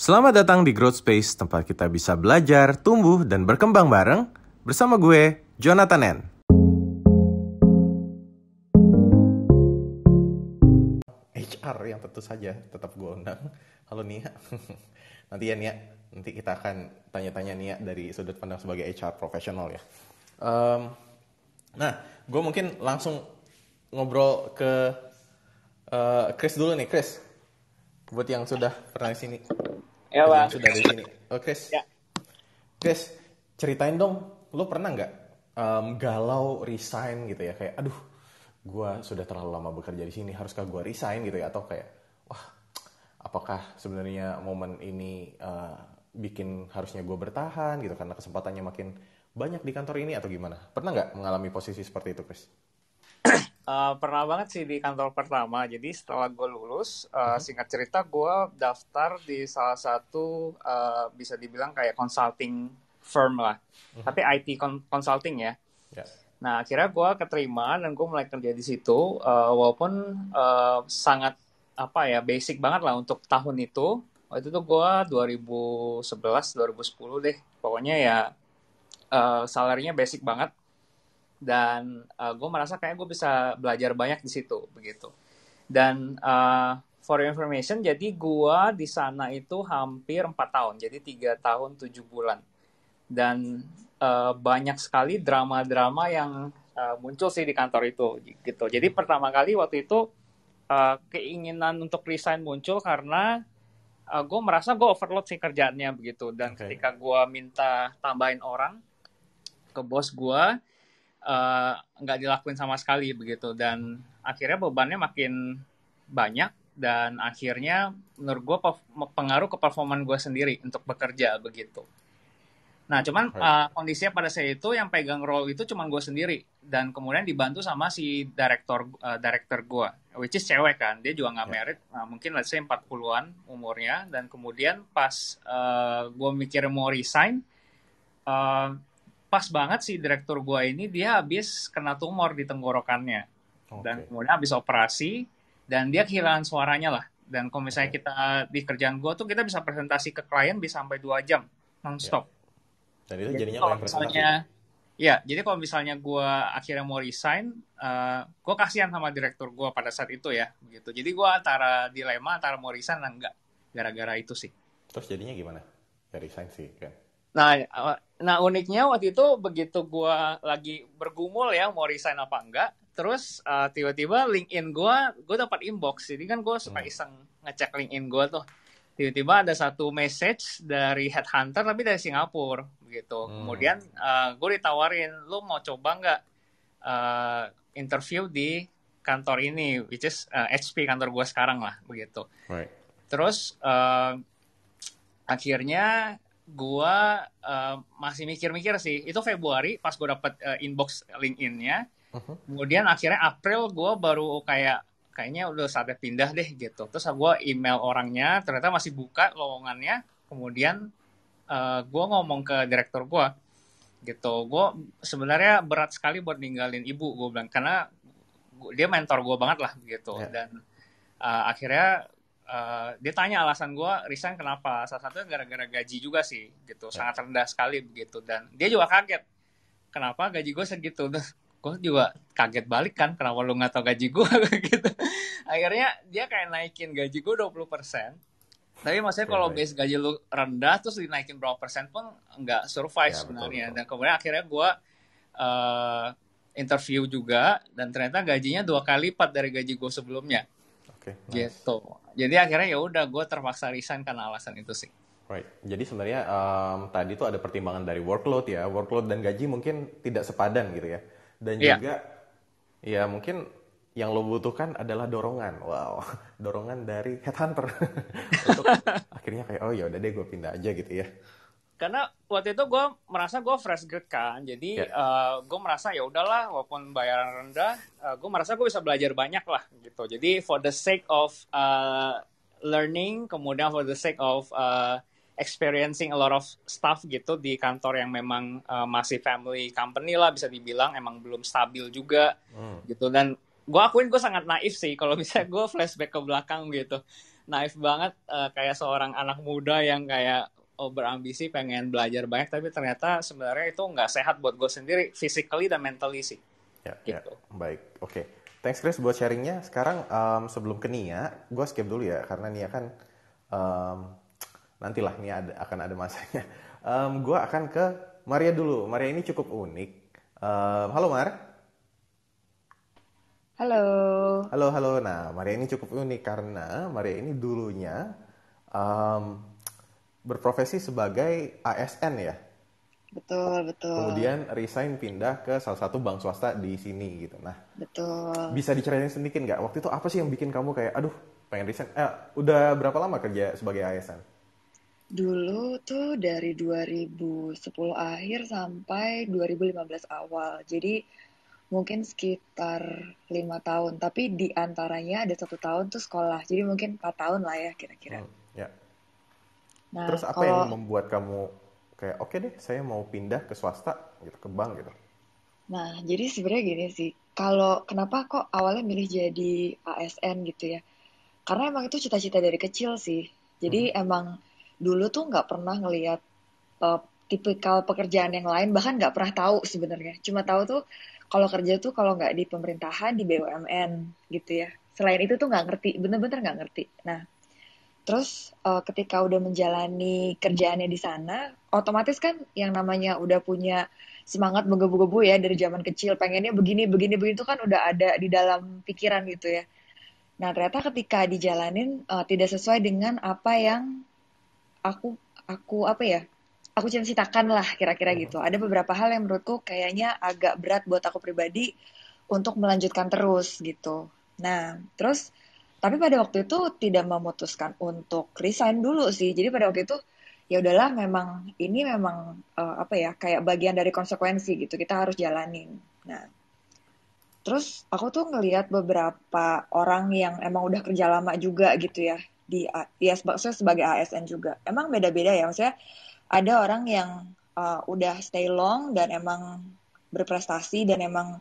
Selamat datang di Growth Space, tempat kita bisa belajar, tumbuh, dan berkembang bareng bersama gue, Jonathan N. HR yang tentu saja tetap gue undang. Halo Nia. Nanti ya Nia, nanti kita akan tanya-tanya Nia dari sudut pandang sebagai HR profesional ya. Um, nah, gue mungkin langsung ngobrol ke uh, Chris dulu nih, Chris. Buat yang sudah pernah di sini. Ya Pak. Sudah di sini. Oke. Oh, ya. Chris, ceritain dong, lo pernah nggak um, galau resign gitu ya kayak, aduh, gue sudah terlalu lama bekerja di sini, haruskah gue resign gitu ya atau kayak, wah, apakah sebenarnya momen ini uh, bikin harusnya gue bertahan gitu karena kesempatannya makin banyak di kantor ini atau gimana? Pernah nggak mengalami posisi seperti itu, Chris? Eh, pernah banget sih di kantor pertama. Jadi setelah gue lulus, uh, singkat cerita gue daftar di salah satu uh, bisa dibilang kayak consulting firm lah, uh-huh. tapi IT consulting ya. Yeah. Nah akhirnya gue keterima dan gue mulai kerja di situ, uh, walaupun uh, sangat apa ya basic banget lah untuk tahun itu. Waktu itu tuh gue 2011, 2010 deh, pokoknya ya uh, salarinya basic banget dan uh, eh, gue merasa kayak gue bisa belajar banyak di situ begitu dan uh, for your information jadi gue di sana itu hampir empat tahun jadi tiga tahun tujuh bulan dan uh, banyak sekali drama-drama yang uh, muncul sih di kantor itu gitu jadi pertama kali waktu itu uh, keinginan untuk resign muncul karena uh, gue merasa gue overload sih kerjaannya begitu dan okay. ketika gue minta tambahin orang ke bos gue Eh, nggak uh, dilakuin sama sekali begitu dan akhirnya bebannya makin banyak dan akhirnya menurut gue pengaruh ke performan gue sendiri untuk bekerja begitu. Nah cuman uh, kondisinya pada saya itu yang pegang role itu cuman gue sendiri dan kemudian dibantu sama si eh, director uh, director gue, which is cewek kan, dia juga nggak yeah. merit, nah, mungkin let's say 40-an umurnya dan kemudian pas uh, gue mikir mau resign, uh, pas banget sih direktur gua ini dia habis kena tumor di tenggorokannya okay. dan kemudian habis operasi dan dia kehilangan suaranya lah dan kalau misalnya okay. kita di kerjaan gua tuh kita bisa presentasi ke klien bisa sampai dua jam nonstop yeah. dan itu jadinya jadi, kalau misalnya ya jadi kalau misalnya gua akhirnya mau resign uh, gua kasihan sama direktur gua pada saat itu ya begitu. jadi gua antara dilema antara mau resign dan enggak gara-gara itu sih terus jadinya gimana dari resign sih kan Nah, eh, nah uniknya waktu itu begitu gue lagi bergumul ya mau resign apa enggak, terus uh, tiba-tiba LinkedIn gue, gue dapat inbox, jadi kan gue suka hmm. iseng ngecek LinkedIn gue tuh. Tiba-tiba ada satu message dari headhunter tapi dari Singapura gitu. Hmm. Kemudian uh, eh, gue ditawarin, lu mau coba nggak uh, interview di kantor ini, which is uh, HP kantor gue sekarang lah begitu. Right. Terus uh, akhirnya gua uh, masih mikir-mikir sih. Itu Februari pas gua dapat uh, eh, inbox LinkedIn-nya. Uh-huh. Kemudian akhirnya April gua baru kayak kayaknya udah saatnya pindah deh gitu. Terus gua email orangnya, ternyata masih buka lowongannya. Kemudian uh, gua ngomong ke direktur gua gitu. Gua sebenarnya berat sekali buat ninggalin ibu gua bilang karena dia mentor gua banget lah gitu yeah. dan uh, akhirnya Eh, dia tanya alasan gue resign kenapa salah satunya gara-gara gaji juga sih gitu ya. sangat rendah sekali begitu dan dia juga kaget kenapa gaji gue segitu gue juga kaget balik kan kenapa lu nggak tau gaji gue gitu akhirnya dia kayak naikin gaji gue 20 persen tapi maksudnya yeah, kalau yeah. base gaji lu rendah terus dinaikin berapa persen pun nggak survive yeah, ya, sebenarnya betul, betul. dan kemudian akhirnya gue uh, interview juga dan ternyata gajinya dua kali lipat dari gaji gue sebelumnya okay, nice. gitu jadi akhirnya ya udah gue terpaksa resign karena alasan itu sih Right. Jadi sebenarnya um, tadi tuh ada pertimbangan dari workload ya, workload dan gaji mungkin tidak sepadan gitu ya. Dan yeah. juga ya mungkin yang lo butuhkan adalah dorongan. Wow, dorongan dari headhunter. akhirnya kayak oh ya udah deh gue pindah aja gitu ya karena waktu itu gue merasa gue fresh grad kan jadi yeah. Ya. uh, gue merasa ya udahlah walaupun bayaran rendah uh, eh, gue merasa gue bisa belajar banyak lah gitu jadi for the sake of uh, learning kemudian for the sake of uh, experiencing a lot of stuff gitu di kantor yang memang uh, masih family company lah bisa dibilang emang belum stabil juga mm. gitu dan gue akuin gue sangat naif sih kalau misalnya gue flashback ke belakang gitu naif banget uh, kayak seorang anak muda yang kayak oh, berambisi pengen belajar banyak tapi ternyata sebenarnya itu nggak sehat buat gue sendiri physically dan mentally sih ya, ya. gitu. ya. baik oke okay. thanks Chris buat sharingnya sekarang um, sebelum ke Nia gue skip dulu ya karena Nia kan um, nantilah Nia ada, akan ada masanya um, gue akan ke Maria dulu Maria ini cukup unik um, halo Mar Halo. Halo, halo. Nah, Maria ini cukup unik karena Maria ini dulunya um, berprofesi sebagai ASN ya. Betul, betul. Kemudian resign pindah ke salah satu bank swasta di sini gitu. Nah, betul. Bisa diceritain sedikit nggak? Waktu itu apa sih yang bikin kamu kayak, aduh, pengen resign? Eh, udah berapa lama kerja sebagai ASN? Dulu tuh dari 2010 akhir sampai 2015 awal. Jadi mungkin sekitar lima tahun. Tapi di antaranya ada satu tahun tuh sekolah. Jadi mungkin empat tahun lah ya kira-kira. Hmm. Nah, Terus apa kalau... yang membuat kamu kayak oke okay deh saya mau pindah ke swasta gitu ke bank gitu? Nah jadi sebenarnya gini sih kalau kenapa kok awalnya milih jadi ASN gitu ya? Karena emang itu cita-cita dari kecil sih. Jadi hmm. emang dulu tuh nggak pernah ngelihat uh, tipikal pekerjaan yang lain bahkan nggak pernah tahu sebenarnya cuma tahu tuh kalau kerja tuh kalau nggak di pemerintahan di BUMN gitu ya selain itu tuh nggak ngerti bener-bener nggak ngerti nah Terus uh, ketika udah menjalani kerjaannya di sana, otomatis kan yang namanya udah punya semangat menggebu-gebu ya dari zaman kecil, pengennya begini, begini, begini itu kan udah ada di dalam pikiran gitu ya. Nah ternyata ketika dijalanin uh, tidak sesuai dengan apa yang aku aku apa ya aku cita-citakan lah kira-kira gitu. Ada beberapa hal yang menurutku kayaknya agak berat buat aku pribadi untuk melanjutkan terus gitu. Nah terus tapi pada waktu itu tidak memutuskan untuk resign dulu sih. Jadi pada waktu itu ya udahlah memang ini memang uh, apa ya kayak bagian dari konsekuensi gitu kita harus jalanin nah terus aku tuh ngelihat beberapa orang yang emang udah kerja lama juga gitu ya di ya maksudnya sebagai ASN juga emang beda-beda ya maksudnya ada orang yang uh, udah stay long dan emang berprestasi dan emang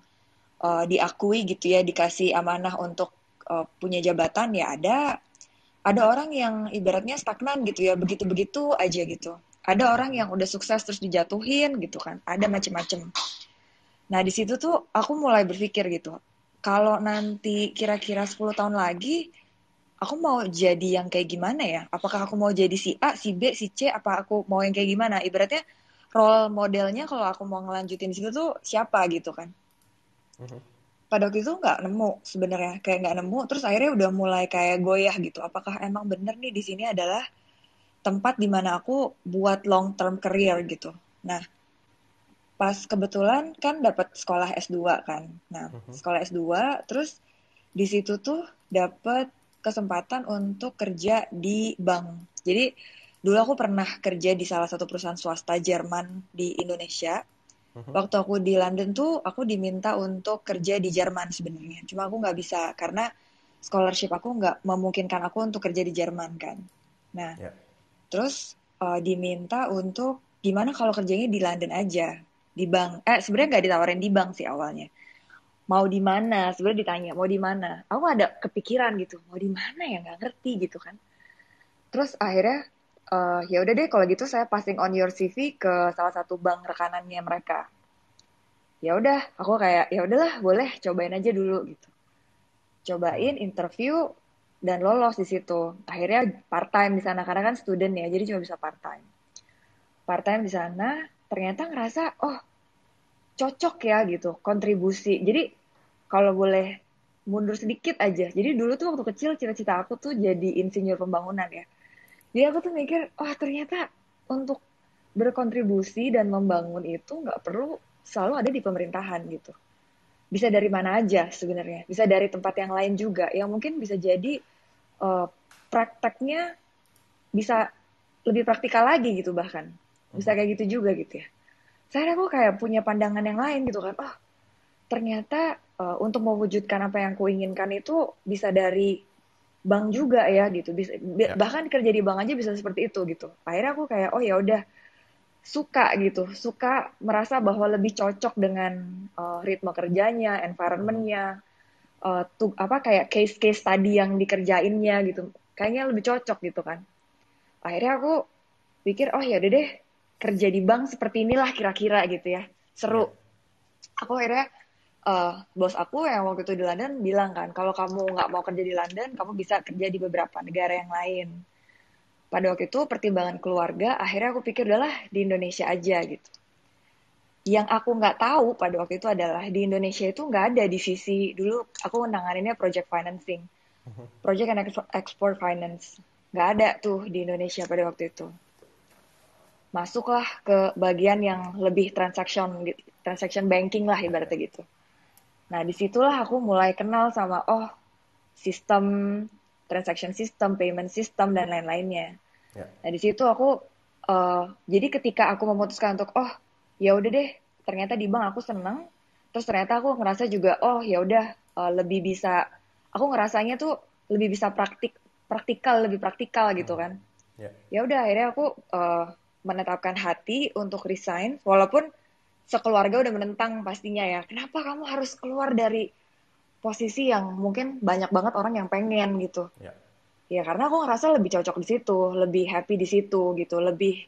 uh, diakui gitu ya dikasih amanah untuk uh, punya jabatan ya ada ada orang yang ibaratnya stagnan gitu ya begitu-begitu aja gitu ada orang yang udah sukses terus dijatuhin gitu kan ada macem-macem nah di situ tuh aku mulai berpikir gitu kalau nanti kira-kira 10 tahun lagi aku mau jadi yang kayak gimana ya apakah aku mau jadi si A si B si C apa aku mau yang kayak gimana ibaratnya role modelnya kalau aku mau ngelanjutin di situ tuh siapa gitu kan mm-hmm pada waktu itu nggak nemu sebenarnya kayak nggak nemu terus akhirnya udah mulai kayak goyah gitu apakah emang bener nih di sini adalah tempat dimana aku buat long term career gitu nah pas kebetulan kan dapat sekolah S2 kan nah mhm. sekolah S2 terus di situ tuh dapat kesempatan untuk kerja di bank jadi dulu aku pernah kerja di salah satu perusahaan swasta Jerman di Indonesia -huh. Mm-hmm. Waktu aku di London tuh aku diminta untuk kerja di Jerman sebenarnya. Cuma aku nggak bisa karena scholarship aku nggak memungkinkan aku untuk kerja di Jerman kan. Nah, yeah. terus uh, diminta untuk gimana kalau kerjanya di London aja di bank. Eh sebenarnya nggak ditawarin di bank sih awalnya. Mau di mana? Sebenarnya ditanya mau di mana. Aku ada kepikiran gitu. Mau di mana ya nggak ngerti gitu kan. Terus akhirnya uh, ya udah deh kalau gitu saya passing on your CV ke salah satu bank rekanannya mereka ya udah aku kayak ya udahlah boleh cobain aja dulu gitu cobain interview dan lolos di situ akhirnya part time di sana karena kan student ya jadi cuma bisa part time part time di sana ternyata ngerasa oh cocok ya gitu kontribusi jadi kalau boleh mundur sedikit aja jadi dulu tuh waktu kecil cita-cita aku tuh jadi insinyur pembangunan ya jadi aku tuh mikir oh ternyata untuk berkontribusi dan membangun itu nggak perlu selalu ada di pemerintahan gitu bisa dari mana aja sebenarnya bisa dari tempat yang lain juga yang mungkin bisa jadi uh, prakteknya bisa lebih praktikal lagi gitu bahkan bisa kayak gitu juga gitu ya saya aku kayak punya pandangan yang lain gitu kan oh ternyata uh, untuk mewujudkan apa yang kuinginkan itu bisa dari bank juga ya gitu bisa ya. bahkan kerja di bank aja bisa seperti itu gitu akhirnya aku kayak oh ya udah suka gitu suka merasa bahwa lebih cocok dengan uh, ritme kerjanya environmentnya uh, apa kayak case-case tadi yang dikerjainnya gitu kayaknya lebih cocok gitu kan akhirnya aku pikir oh ya udah deh kerja di bank seperti inilah kira-kira gitu ya seru ya. aku akhirnya uh, bos aku yang waktu itu di London bilang kan kalau kamu nggak mau kerja di London kamu bisa kerja di beberapa negara yang lain pada waktu itu pertimbangan keluarga akhirnya aku pikir adalah di Indonesia aja gitu yang aku nggak tahu pada waktu itu adalah di Indonesia itu nggak ada divisi dulu aku menanganinnya project financing project and export finance nggak ada tuh di Indonesia pada waktu itu masuklah ke bagian yang lebih transaction transaction banking lah ibaratnya gitu Nah, disitulah aku mulai kenal sama, oh, sistem, transaction system, payment system, dan lain-lainnya. Yeah. Nah, disitu aku, uh, jadi ketika aku memutuskan untuk, oh, ya udah deh, ternyata di bank aku seneng, terus ternyata aku ngerasa juga, oh, ya udah, uh, lebih bisa, aku ngerasanya tuh lebih bisa praktik, praktikal, lebih praktikal gitu hmm. kan. Ya. ya udah, akhirnya aku uh, menetapkan hati untuk resign, walaupun sekeluarga udah menentang pastinya ya. Kenapa kamu harus keluar dari posisi yang mungkin banyak banget orang yang pengen gitu? Ya, ya karena aku ngerasa lebih cocok di situ, lebih happy di situ gitu, lebih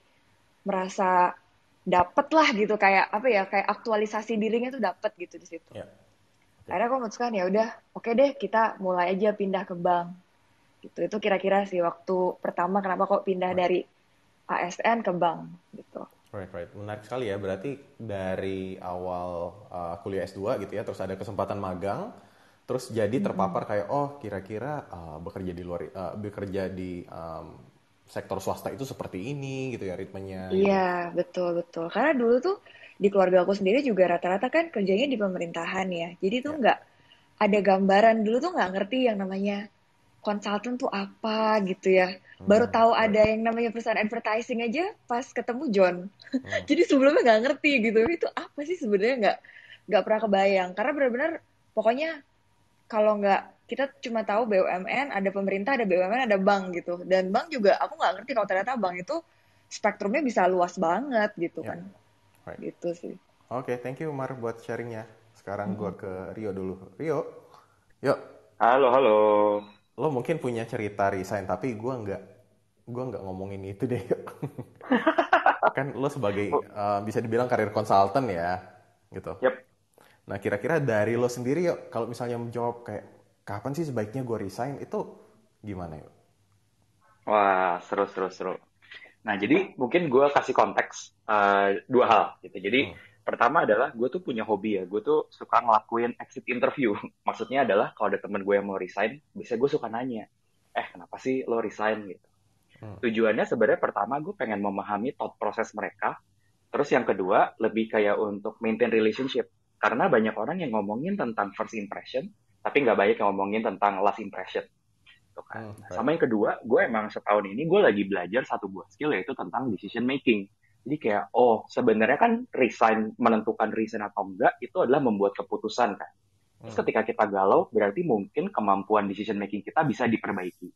merasa dapet lah gitu kayak apa ya kayak aktualisasi dirinya tuh dapet gitu di situ. Ya. Okay. Akhirnya aku memutuskan ya udah, oke okay deh kita mulai aja pindah ke bank. Gitu. Itu kira-kira sih waktu pertama kenapa kok pindah dari ASN ke bank gitu. Right, right. Menarik sekali ya. Berarti dari awal uh, kuliah S2 gitu ya, terus ada kesempatan magang, terus jadi hmm. terpapar kayak oh kira-kira uh, bekerja di luar uh, bekerja di um, sektor swasta itu seperti ini gitu ya ritmenya. Gitu. Iya, betul betul. Karena dulu tuh di keluarga aku sendiri juga rata-rata kan kerjanya di pemerintahan ya. Jadi tuh ya. nggak ya. ada gambaran dulu tuh nggak ngerti yang namanya konsultan tuh apa gitu ya baru hmm. tahu ada yang namanya perusahaan advertising aja pas ketemu John. Hmm. Jadi sebelumnya nggak ngerti gitu itu apa sih sebenarnya nggak nggak pernah kebayang karena benar-benar pokoknya kalau nggak kita cuma tahu BUMN ada pemerintah ada BUMN ada bank gitu dan bank juga aku nggak ngerti kalau ternyata bank itu spektrumnya bisa luas banget gitu yeah. kan. Right. Gitu sih. Oke, okay, thank you Umar buat sharingnya. Sekarang -hmm. gue ke Rio dulu. Rio, yuk. Halo, halo lo mungkin punya cerita resign tapi gue nggak gue nggak ngomongin itu deh kan lo sebagai uh, bisa dibilang karir konsultan ya gitu yep. nah kira-kira dari lo sendiri yuk kalau misalnya menjawab kayak kapan sih sebaiknya gue resign itu gimana yuk wah seru seru seru nah jadi mungkin gue kasih konteks uh, dua hal gitu jadi hmm pertama adalah gue tuh punya hobi ya gue tuh suka ngelakuin exit interview maksudnya adalah kalau ada temen gue yang mau resign bisa gue suka nanya eh kenapa sih lo resign gitu hmm. tujuannya sebenarnya pertama gue pengen memahami thought proses mereka terus yang kedua lebih kayak untuk maintain relationship karena banyak orang yang ngomongin tentang first impression tapi nggak banyak yang ngomongin tentang last impression Tuh kan okay. Hmm, nah, sama yang kedua gue emang setahun ini gue lagi belajar satu buah skill yaitu tentang decision making jadi kayak, oh sebenarnya kan resign, menentukan resign atau enggak itu adalah membuat keputusan kan. Terus hmm. ketika kita galau, berarti mungkin kemampuan decision making kita bisa diperbaiki.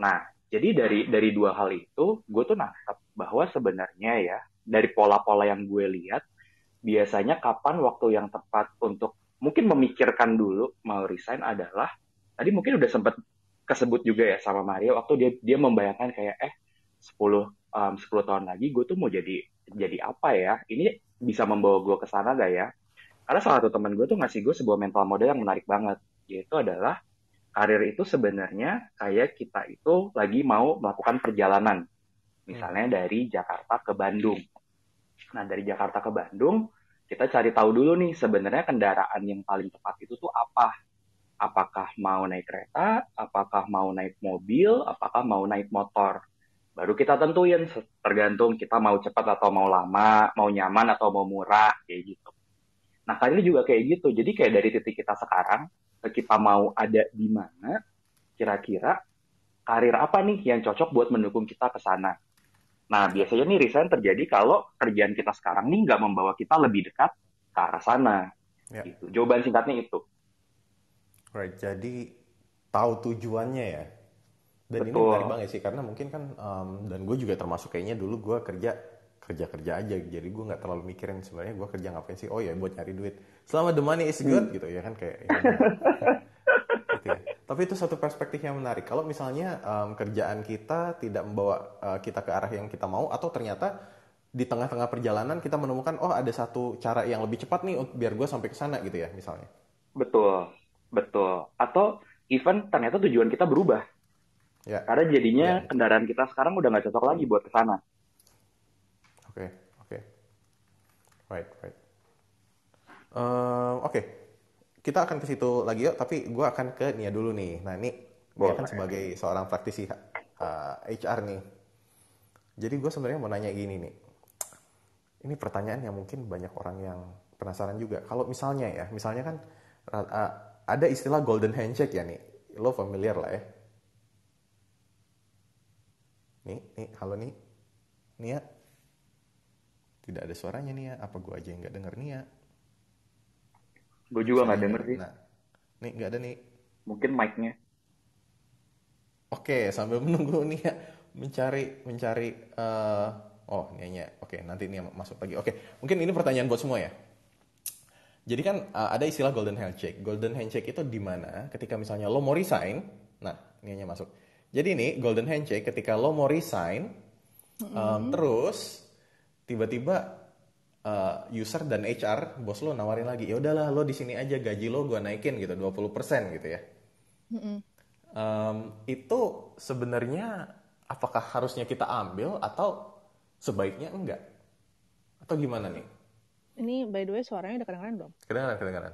Nah, jadi dari dari dua hal itu, gue tuh nangkep bahwa sebenarnya ya, dari pola-pola yang gue lihat, biasanya kapan waktu yang tepat untuk mungkin memikirkan dulu mau resign adalah, tadi mungkin udah sempat kesebut juga ya sama Mario, waktu dia dia membayangkan kayak, eh 10 um, 10 tahun lagi gue tuh mau jadi jadi apa ya? Ini bisa membawa gue ke sana gak ya? Karena salah satu teman gue tuh ngasih gue sebuah mental model yang menarik banget, yaitu adalah karir itu sebenarnya kayak kita itu lagi mau melakukan perjalanan. Misalnya hmm. dari Jakarta ke Bandung. Nah, dari Jakarta ke Bandung, kita cari tahu dulu nih sebenarnya kendaraan yang paling tepat itu tuh apa. Apakah mau naik kereta, apakah mau naik mobil, apakah mau naik motor baru kita tentuin tergantung kita mau cepat atau mau lama, mau nyaman atau mau murah kayak gitu. Nah kali ini juga kayak gitu, jadi kayak dari titik kita sekarang eh, kita mau ada di mana, kira-kira karir apa nih yang cocok buat mendukung kita ke sana. Nah biasanya nih resign terjadi kalau kerjaan kita sekarang nih nggak membawa kita lebih dekat ke arah sana. Ya. Gitu. Jawaban singkatnya itu. Right, jadi tahu tujuannya ya dan Betul. ini menarik banget sih karena mungkin kan um, dan gue juga termasuk kayaknya dulu gue kerja kerja kerja aja jadi gue nggak terlalu mikirin sebenarnya gue kerja ngapain sih oh ya buat nyari duit selama the money is good hmm. gitu ya kan kayak ya, gitu ya. tapi itu satu perspektif yang menarik kalau misalnya um, kerjaan kita tidak membawa uh, kita ke arah yang kita mau atau ternyata di tengah-tengah perjalanan kita menemukan oh ada satu cara yang lebih cepat nih biar gue sampai ke sana gitu ya misalnya betul betul atau even ternyata tujuan kita berubah Yeah. Karena jadinya yeah, kendaraan kita sekarang udah nggak cocok lagi buat ke sana. Oke, okay, oke. Okay. Right, right. Uh, oke. Okay. Kita akan ke situ lagi yuk, tapi gue akan ke Nia dulu nih. Nah, ini gue akan sebagai seorang praktisi uh, eh, HR nih. Jadi gue sebenarnya mau nanya gini nih. Ini pertanyaan yang mungkin banyak orang yang penasaran juga. Kalau misalnya ya, misalnya kan eh, ada istilah golden handshake ya nih. Lo familiar lah ya Nih, nih, halo nih. Nia. Tidak ada suaranya Nia. Apa gue aja yang nggak denger Nia? Gue juga nggak denger sih. Nah, nih nggak ada nih. Mungkin mic-nya. Oke, sambil menunggu Nia mencari mencari uh, oh Nia Oke, nanti Nia masuk lagi. Oke, mungkin ini pertanyaan buat semua ya. Jadi kan uh, ada istilah golden handshake. Golden handshake itu di mana ketika misalnya lo mau resign, nah Nia masuk jadi ini golden handshake ketika lo mau resign, mm-hmm. um, terus tiba-tiba uh, user dan HR bos lo nawarin lagi, ya udahlah lo di sini aja gaji lo gue naikin gitu 20% gitu ya. Mm-hmm. Um, itu sebenarnya apakah harusnya kita ambil atau sebaiknya enggak? Atau gimana nih? Ini by the way suaranya udah kedengeran belum? Kedengeran, kedengeran.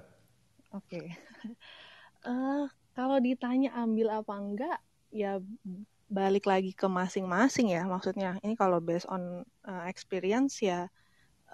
Oke. Okay. uh, eh, kalau ditanya ambil apa enggak, ya balik lagi ke masing-masing ya maksudnya ini kalau based on uh, experience ya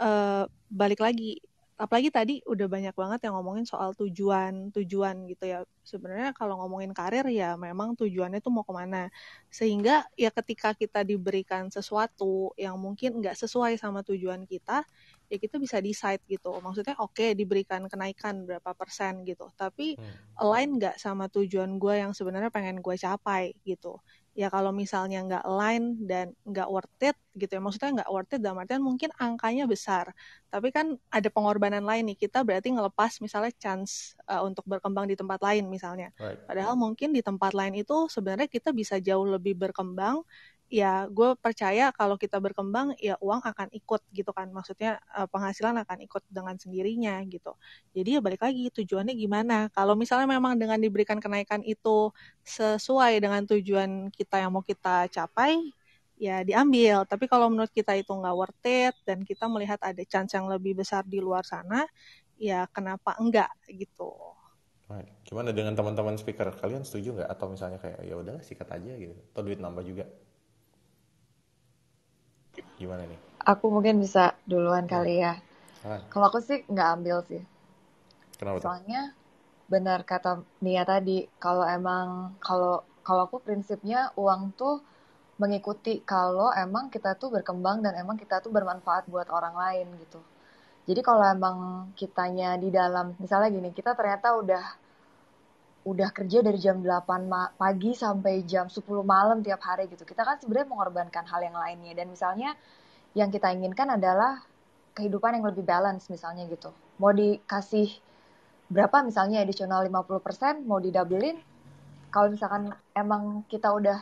uh, balik lagi apalagi tadi udah banyak banget yang ngomongin soal tujuan tujuan gitu ya sebenarnya kalau ngomongin karir ya memang tujuannya tuh mau kemana sehingga ya ketika kita diberikan sesuatu yang mungkin nggak sesuai sama tujuan kita ya kita bisa decide gitu maksudnya oke okay, diberikan kenaikan berapa persen gitu tapi hmm. align nggak sama tujuan gue yang sebenarnya pengen gue capai gitu ya kalau misalnya nggak align dan nggak worth it gitu ya maksudnya nggak worth it dalam artian mungkin angkanya besar tapi kan ada pengorbanan lain nih kita berarti ngelepas misalnya chance uh, untuk berkembang di tempat lain misalnya right. padahal mungkin di tempat lain itu sebenarnya kita bisa jauh lebih berkembang ya gue percaya kalau kita berkembang ya uang akan ikut gitu kan maksudnya eh, penghasilan akan ikut dengan sendirinya gitu jadi ya balik lagi tujuannya gimana kalau misalnya memang dengan diberikan kenaikan itu sesuai dengan tujuan kita yang mau kita capai ya diambil tapi kalau menurut kita itu nggak worth it dan kita melihat ada chance yang lebih besar di luar sana ya kenapa enggak gitu Gimana dengan teman-teman speaker? Kalian setuju nggak? Atau misalnya kayak ya udahlah sikat aja gitu? Atau duit nambah juga? Gimana nih? Aku mungkin bisa duluan kali ya. Ah. Kalau aku sih nggak ambil sih. Kenapa? Soalnya benar kata Nia tadi, kalau emang kalau kalau aku prinsipnya uang tuh mengikuti kalau emang kita tuh berkembang dan emang kita tuh bermanfaat buat orang lain gitu. Jadi kalau emang kitanya di dalam, misalnya gini, kita ternyata udah udah kerja dari jam 8 pagi sampai jam 10 malam tiap hari gitu. Kita kan sebenarnya mengorbankan hal yang lainnya dan misalnya yang kita inginkan adalah kehidupan yang lebih balance misalnya gitu. Mau dikasih berapa misalnya additional 50% mau didoublein kalau misalkan emang kita udah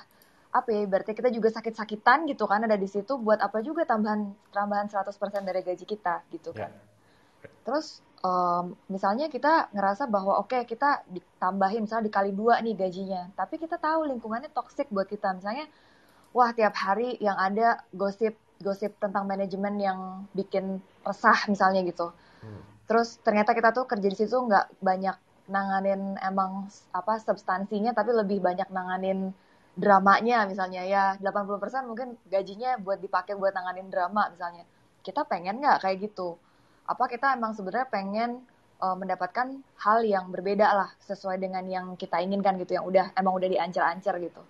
apa ya berarti kita juga sakit-sakitan gitu kan ada di situ buat apa juga tambahan tambahan 100% dari gaji kita gitu kan. Yeah. Terus um, misalnya kita ngerasa bahwa oke okay, kita ditambahin misalnya dikali dua nih gajinya, tapi kita tahu lingkungannya toksik buat kita. Misalnya, wah tiap hari yang ada gosip gosip tentang manajemen yang bikin resah misalnya gitu. Hmm. Terus ternyata kita tuh kerja di situ nggak banyak nanganin emang apa substansinya, tapi lebih banyak nanganin dramanya misalnya ya 80% mungkin gajinya buat dipakai buat nanganin drama misalnya kita pengen nggak kayak gitu apa kita emang sebenarnya pengen uh, mendapatkan hal yang berbeda lah sesuai dengan yang kita inginkan gitu yang udah emang udah diancar-ancar gitu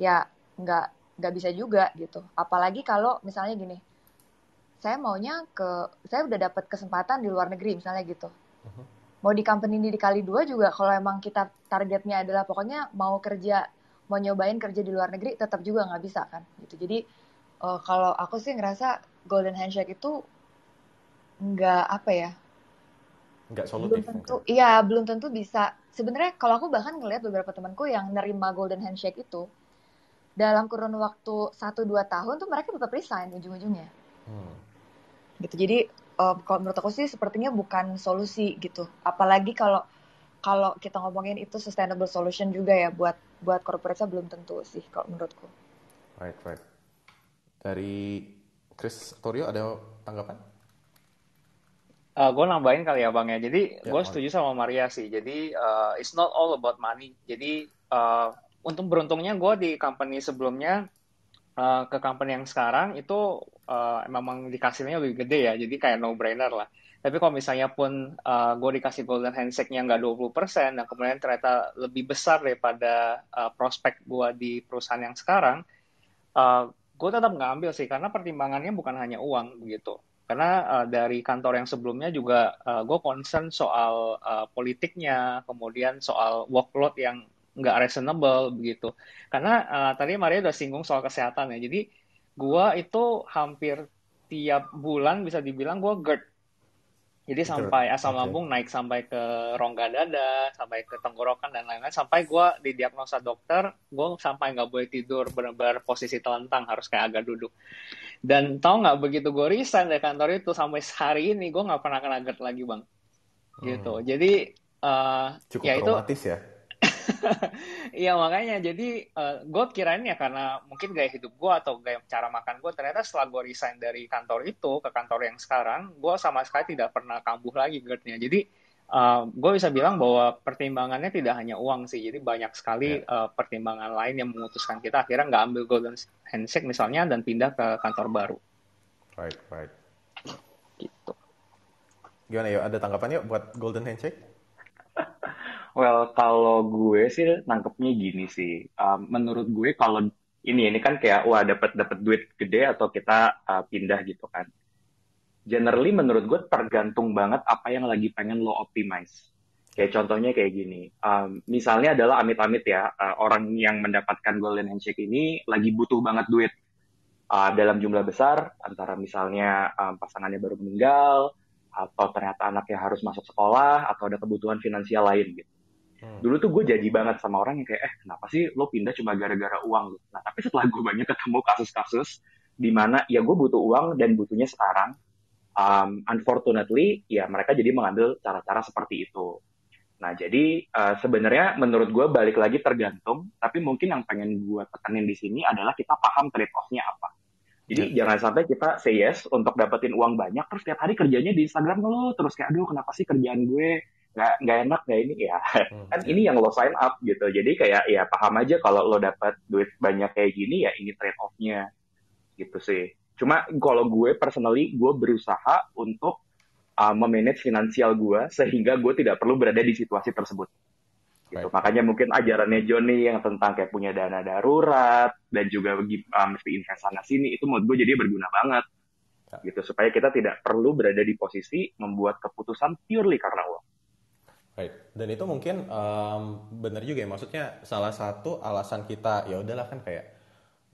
ya nggak nggak bisa juga gitu apalagi kalau misalnya gini saya maunya ke saya udah dapat kesempatan di luar negeri misalnya gitu mhm. mau di company ini dikali dua juga kalau emang kita targetnya adalah pokoknya mau kerja mau nyobain kerja di luar negeri tetap juga nggak bisa kan gitu jadi uh, kalau aku sih ngerasa golden handshake itu nggak apa ya nggak solutif belum tentu iya belum tentu bisa sebenarnya kalau aku bahkan ngelihat beberapa temanku yang nerima golden handshake itu dalam kurun waktu 1-2 tahun tuh mereka tetap resign ujung-ujungnya hmm. gitu jadi um, kalau menurut aku sih sepertinya bukan solusi gitu apalagi kalau kalau kita ngomongin itu sustainable solution juga ya buat buat korporatnya belum tentu sih kalau menurutku right right dari Chris Torio ada tanggapan Uh, eh, gue nambahin kali ya bang ya. Jadi yeah, gue setuju sama Maria sih. Jadi uh, it's not all about money. Jadi uh, eh, untung beruntungnya gue di company sebelumnya uh, ke company yang sekarang itu uh, memang dikasihnya lebih gede ya. Jadi kayak no brainer lah. Tapi kalau misalnya pun uh, gue dikasih golden handshake-nya nggak 20 persen, dan kemudian ternyata lebih besar daripada uh, prospek gue di perusahaan yang sekarang, uh, gue tetap nggak ambil sih karena pertimbangannya bukan hanya uang begitu karena uh, dari kantor yang sebelumnya juga uh, eh, gue concern soal uh, politiknya kemudian soal workload yang nggak reasonable begitu karena uh, tadi Maria udah singgung soal kesehatan ya jadi gue itu hampir tiap bulan bisa dibilang gue GERD jadi Betul. sampai asam okay. lambung naik sampai ke rongga dada sampai ke tenggorokan dan lain-lain sampai gue didiagnosa dokter gue sampai nggak boleh tidur benar-benar posisi telentang harus kayak agak duduk dan tau nggak begitu gue resign dari kantor itu sampai hari ini gue nggak pernah kena GERD lagi bang. Gitu. Hmm. Jadi uh, cukup ya traumatis itu, ya. Iya makanya jadi uh, eh, gue kirain ya karena mungkin gaya hidup gue atau gaya cara makan gue ternyata setelah gue resign dari kantor itu ke kantor yang sekarang gue sama sekali tidak pernah kambuh lagi gerdnya Jadi Uh, eh, gue bisa bilang bahwa pertimbangannya tidak hanya uang sih, jadi banyak sekali yeah. Ya. uh, pertimbangan lain yang memutuskan kita akhirnya nggak ambil golden handshake misalnya dan pindah ke kantor baru. Right, right. Gitu. Gimana yuk, ada tanggapan yuk buat golden handshake? well, kalau gue sih nangkepnya gini sih, um, menurut gue kalau ini ini kan kayak wah dapat dapat duit gede atau kita uh, pindah gitu kan generally menurut gue tergantung banget apa yang lagi pengen lo optimize. Kayak contohnya kayak gini, um, misalnya adalah amit-amit ya, uh, orang yang mendapatkan golden handshake ini lagi butuh banget duit uh, dalam jumlah besar, antara misalnya um, pasangannya baru meninggal, atau ternyata anaknya harus masuk sekolah, atau ada kebutuhan finansial lain gitu. Hmm. Dulu tuh gue jadi banget sama orang yang kayak, eh kenapa sih lo pindah cuma gara-gara uang? Gitu. Nah tapi setelah gue banyak ketemu kasus-kasus, dimana ya gue butuh uang dan butuhnya sekarang, um, unfortunately ya mereka jadi mengambil cara-cara seperti itu. Nah jadi uh, sebenarnya menurut gue balik lagi tergantung, tapi mungkin yang pengen gue tekenin di sini adalah kita paham trade off apa. Jadi yeah. jangan sampai kita say yes untuk dapetin uang banyak, terus tiap hari kerjanya di Instagram lo, terus kayak aduh kenapa sih kerjaan gue nggak nggak enak nggak ya ini ya hmm, kan yeah. ini yang lo sign up gitu jadi kayak ya paham aja kalau lo dapet duit banyak kayak gini ya ini trade offnya gitu sih Cuma kalau gue personally, gue berusaha untuk uh, memanage finansial gue sehingga gue tidak perlu berada di situasi tersebut. Gitu. Right. Makanya mungkin ajarannya Johnny yang tentang kayak punya dana darurat dan juga um, mesti invest sana sini itu menurut gue jadi berguna banget. Ya. Gitu supaya kita tidak perlu berada di posisi membuat keputusan purely karena uang. Right. Dan itu mungkin um, benar juga ya maksudnya salah satu alasan kita ya udahlah kan kayak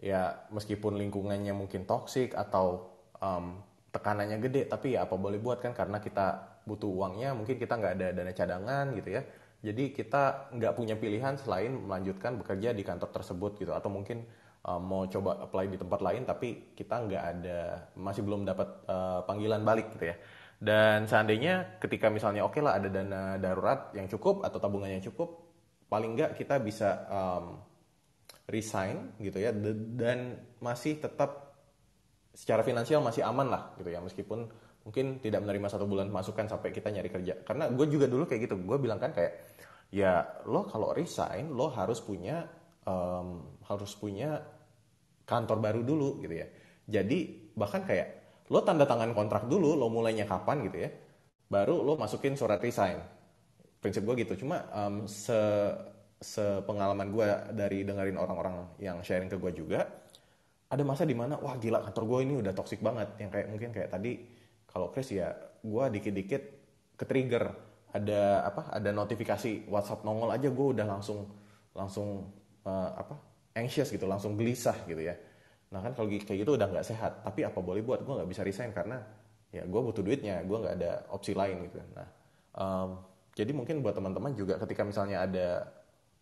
ya meskipun lingkungannya mungkin toksik atau um, tekanannya gede tapi ya apa boleh buat kan karena kita butuh uangnya mungkin kita nggak ada dana cadangan gitu ya jadi kita nggak punya pilihan selain melanjutkan bekerja di kantor tersebut gitu atau mungkin um, mau coba apply di tempat lain tapi kita nggak ada masih belum dapat uh, panggilan balik gitu ya dan seandainya ketika misalnya oke okay lah ada dana darurat yang cukup atau tabungannya cukup paling nggak kita bisa um, resign gitu ya dan masih tetap secara finansial masih aman lah gitu ya meskipun mungkin tidak menerima satu bulan masukan sampai kita nyari kerja karena gue juga dulu kayak gitu gue bilang kan kayak ya lo kalau resign lo harus punya um, harus punya kantor baru dulu gitu ya jadi bahkan kayak lo tanda tangan kontrak dulu lo mulainya kapan gitu ya baru lo masukin surat resign prinsip gue gitu cuma um, se sepengalaman gue dari dengerin orang-orang yang sharing ke gue juga ada masa dimana wah gila kantor gue ini udah toxic banget yang kayak mungkin kayak tadi kalau Chris ya gue dikit-dikit ke trigger ada apa ada notifikasi WhatsApp nongol aja gue udah langsung langsung uh, apa anxious gitu langsung gelisah gitu ya nah kan kalau kayak gitu udah nggak sehat tapi apa boleh buat gue nggak bisa resign karena ya gue butuh duitnya gue nggak ada opsi lain gitu nah um, jadi mungkin buat teman-teman juga ketika misalnya ada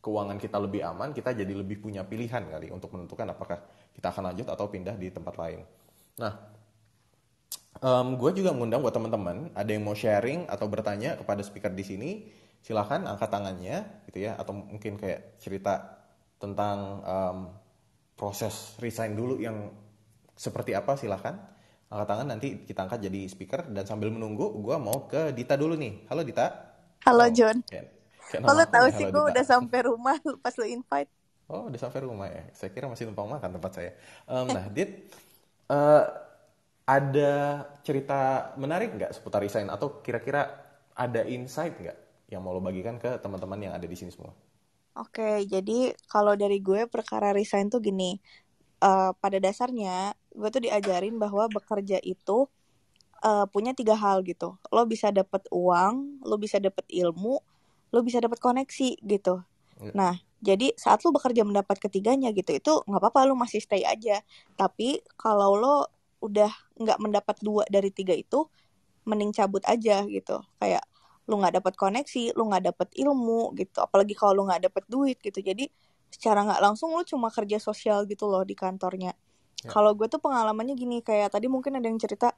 keuangan kita lebih aman, kita jadi lebih punya pilihan kali untuk menentukan apakah kita akan lanjut atau pindah di tempat lain. Nah, um, gue juga mengundang buat teman-teman, ada yang mau sharing atau bertanya kepada speaker di sini, silahkan angkat tangannya, gitu ya, atau mungkin kayak cerita tentang um, proses resign dulu yang seperti apa, silahkan angkat tangan nanti kita angkat jadi speaker dan sambil menunggu, gue mau ke Dita dulu nih. Halo Dita. Halo, John John. okay. Kalau lo tau sih gue udah sampai rumah pas lo invite? Oh udah sampai rumah ya? Saya kira masih numpang makan tempat saya. Um, nah Dit, uh, ada cerita menarik nggak seputar resign? Atau kira-kira ada insight nggak yang mau lo bagikan ke teman-teman yang ada di sini semua? Oke, jadi kalau dari gue perkara resign tuh gini. Uh, pada dasarnya gue tuh diajarin bahwa bekerja itu uh, punya tiga hal gitu. Lo bisa dapet uang, lo bisa dapet ilmu, lo bisa dapat koneksi gitu Ya. nah jadi saat lo bekerja mendapat ketiganya gitu itu nggak apa-apa lo masih stay aja tapi kalau lo udah nggak mendapat dua dari tiga itu mending cabut aja gitu kayak lo nggak dapat koneksi, lo nggak dapat ilmu gitu, apalagi kalau lo nggak dapat duit gitu. Jadi secara nggak langsung lo cuma kerja sosial gitu loh di kantornya. Ya. Kalau gue tuh pengalamannya gini kayak tadi mungkin ada yang cerita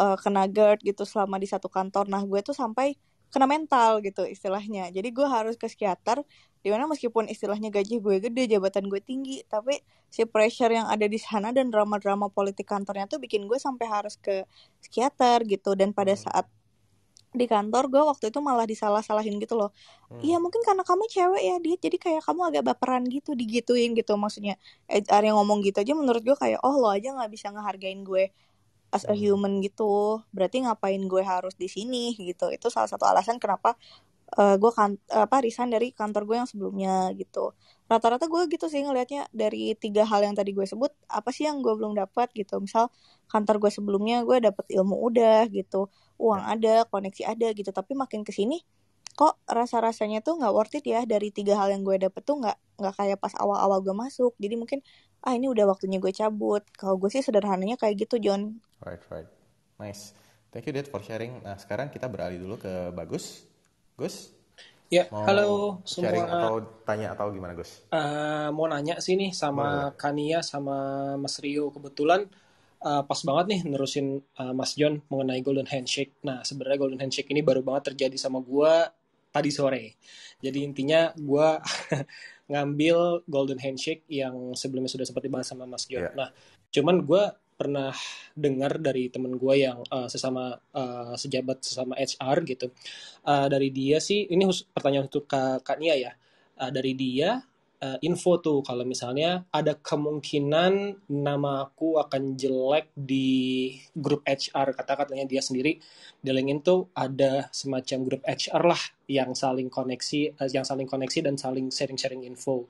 eh, kena GERD gitu selama di satu kantor. Nah gue tuh sampai kena mental gitu istilahnya jadi gue harus ke psikiater dimana meskipun istilahnya gaji gue gede jabatan gue tinggi tapi si pressure yang ada di sana dan drama-drama politik kantornya tuh bikin gue sampai harus ke psikiater gitu dan pada hmm. saat di kantor gue waktu itu malah disalah-salahin gitu loh hmm. iya hmm. Ya, mungkin karena kamu cewek ya dia jadi kayak kamu agak baperan gitu digituin gitu maksudnya HR eh, yang ngomong gitu aja menurut gue kayak oh lo aja nggak bisa ngehargain gue as a hmm. human gitu berarti ngapain gue harus di sini gitu itu salah satu alasan kenapa uh, gue kan apa resign dari kantor gue yang sebelumnya gitu rata-rata gue gitu sih ngelihatnya dari tiga hal yang tadi gue sebut apa sih yang gue belum dapat gitu misal kantor gue sebelumnya gue dapet ilmu udah gitu uang ya. ada koneksi ada gitu tapi makin kesini kok rasa-rasanya tuh nggak worth it ya dari tiga hal yang gue dapet tuh nggak nggak kayak pas awal-awal gue masuk jadi mungkin ah ini udah waktunya gue cabut kalau gue sih sederhananya kayak gitu John right right nice thank you Dad for sharing nah sekarang kita beralih dulu ke Bagus Gus ya mau halo sharing semua atau tanya atau gimana Gus uh, mau nanya sih nih sama Kania sama Mas Rio kebetulan uh, pas banget nih nerusin uh, Mas John mengenai Golden Handshake. Nah, sebenarnya Golden Handshake ini baru banget terjadi sama gue tadi sore. Jadi intinya gue ngambil golden handshake yang sebelumnya sudah sempat dibahas sama Mas Gion. Yeah. Nah, cuman gue pernah dengar dari temen gue yang uh, sesama uh, sejabat sesama HR gitu. Uh, dari dia sih, ini pertanyaan untuk Kak, Kak Nia ya. Uh, dari dia uh, info tuh kalau misalnya ada kemungkinan nama aku akan jelek di grup HR kata-katanya dia sendiri dia tuh ada semacam grup HR lah yang saling koneksi uh, yang saling koneksi dan saling sharing-sharing info.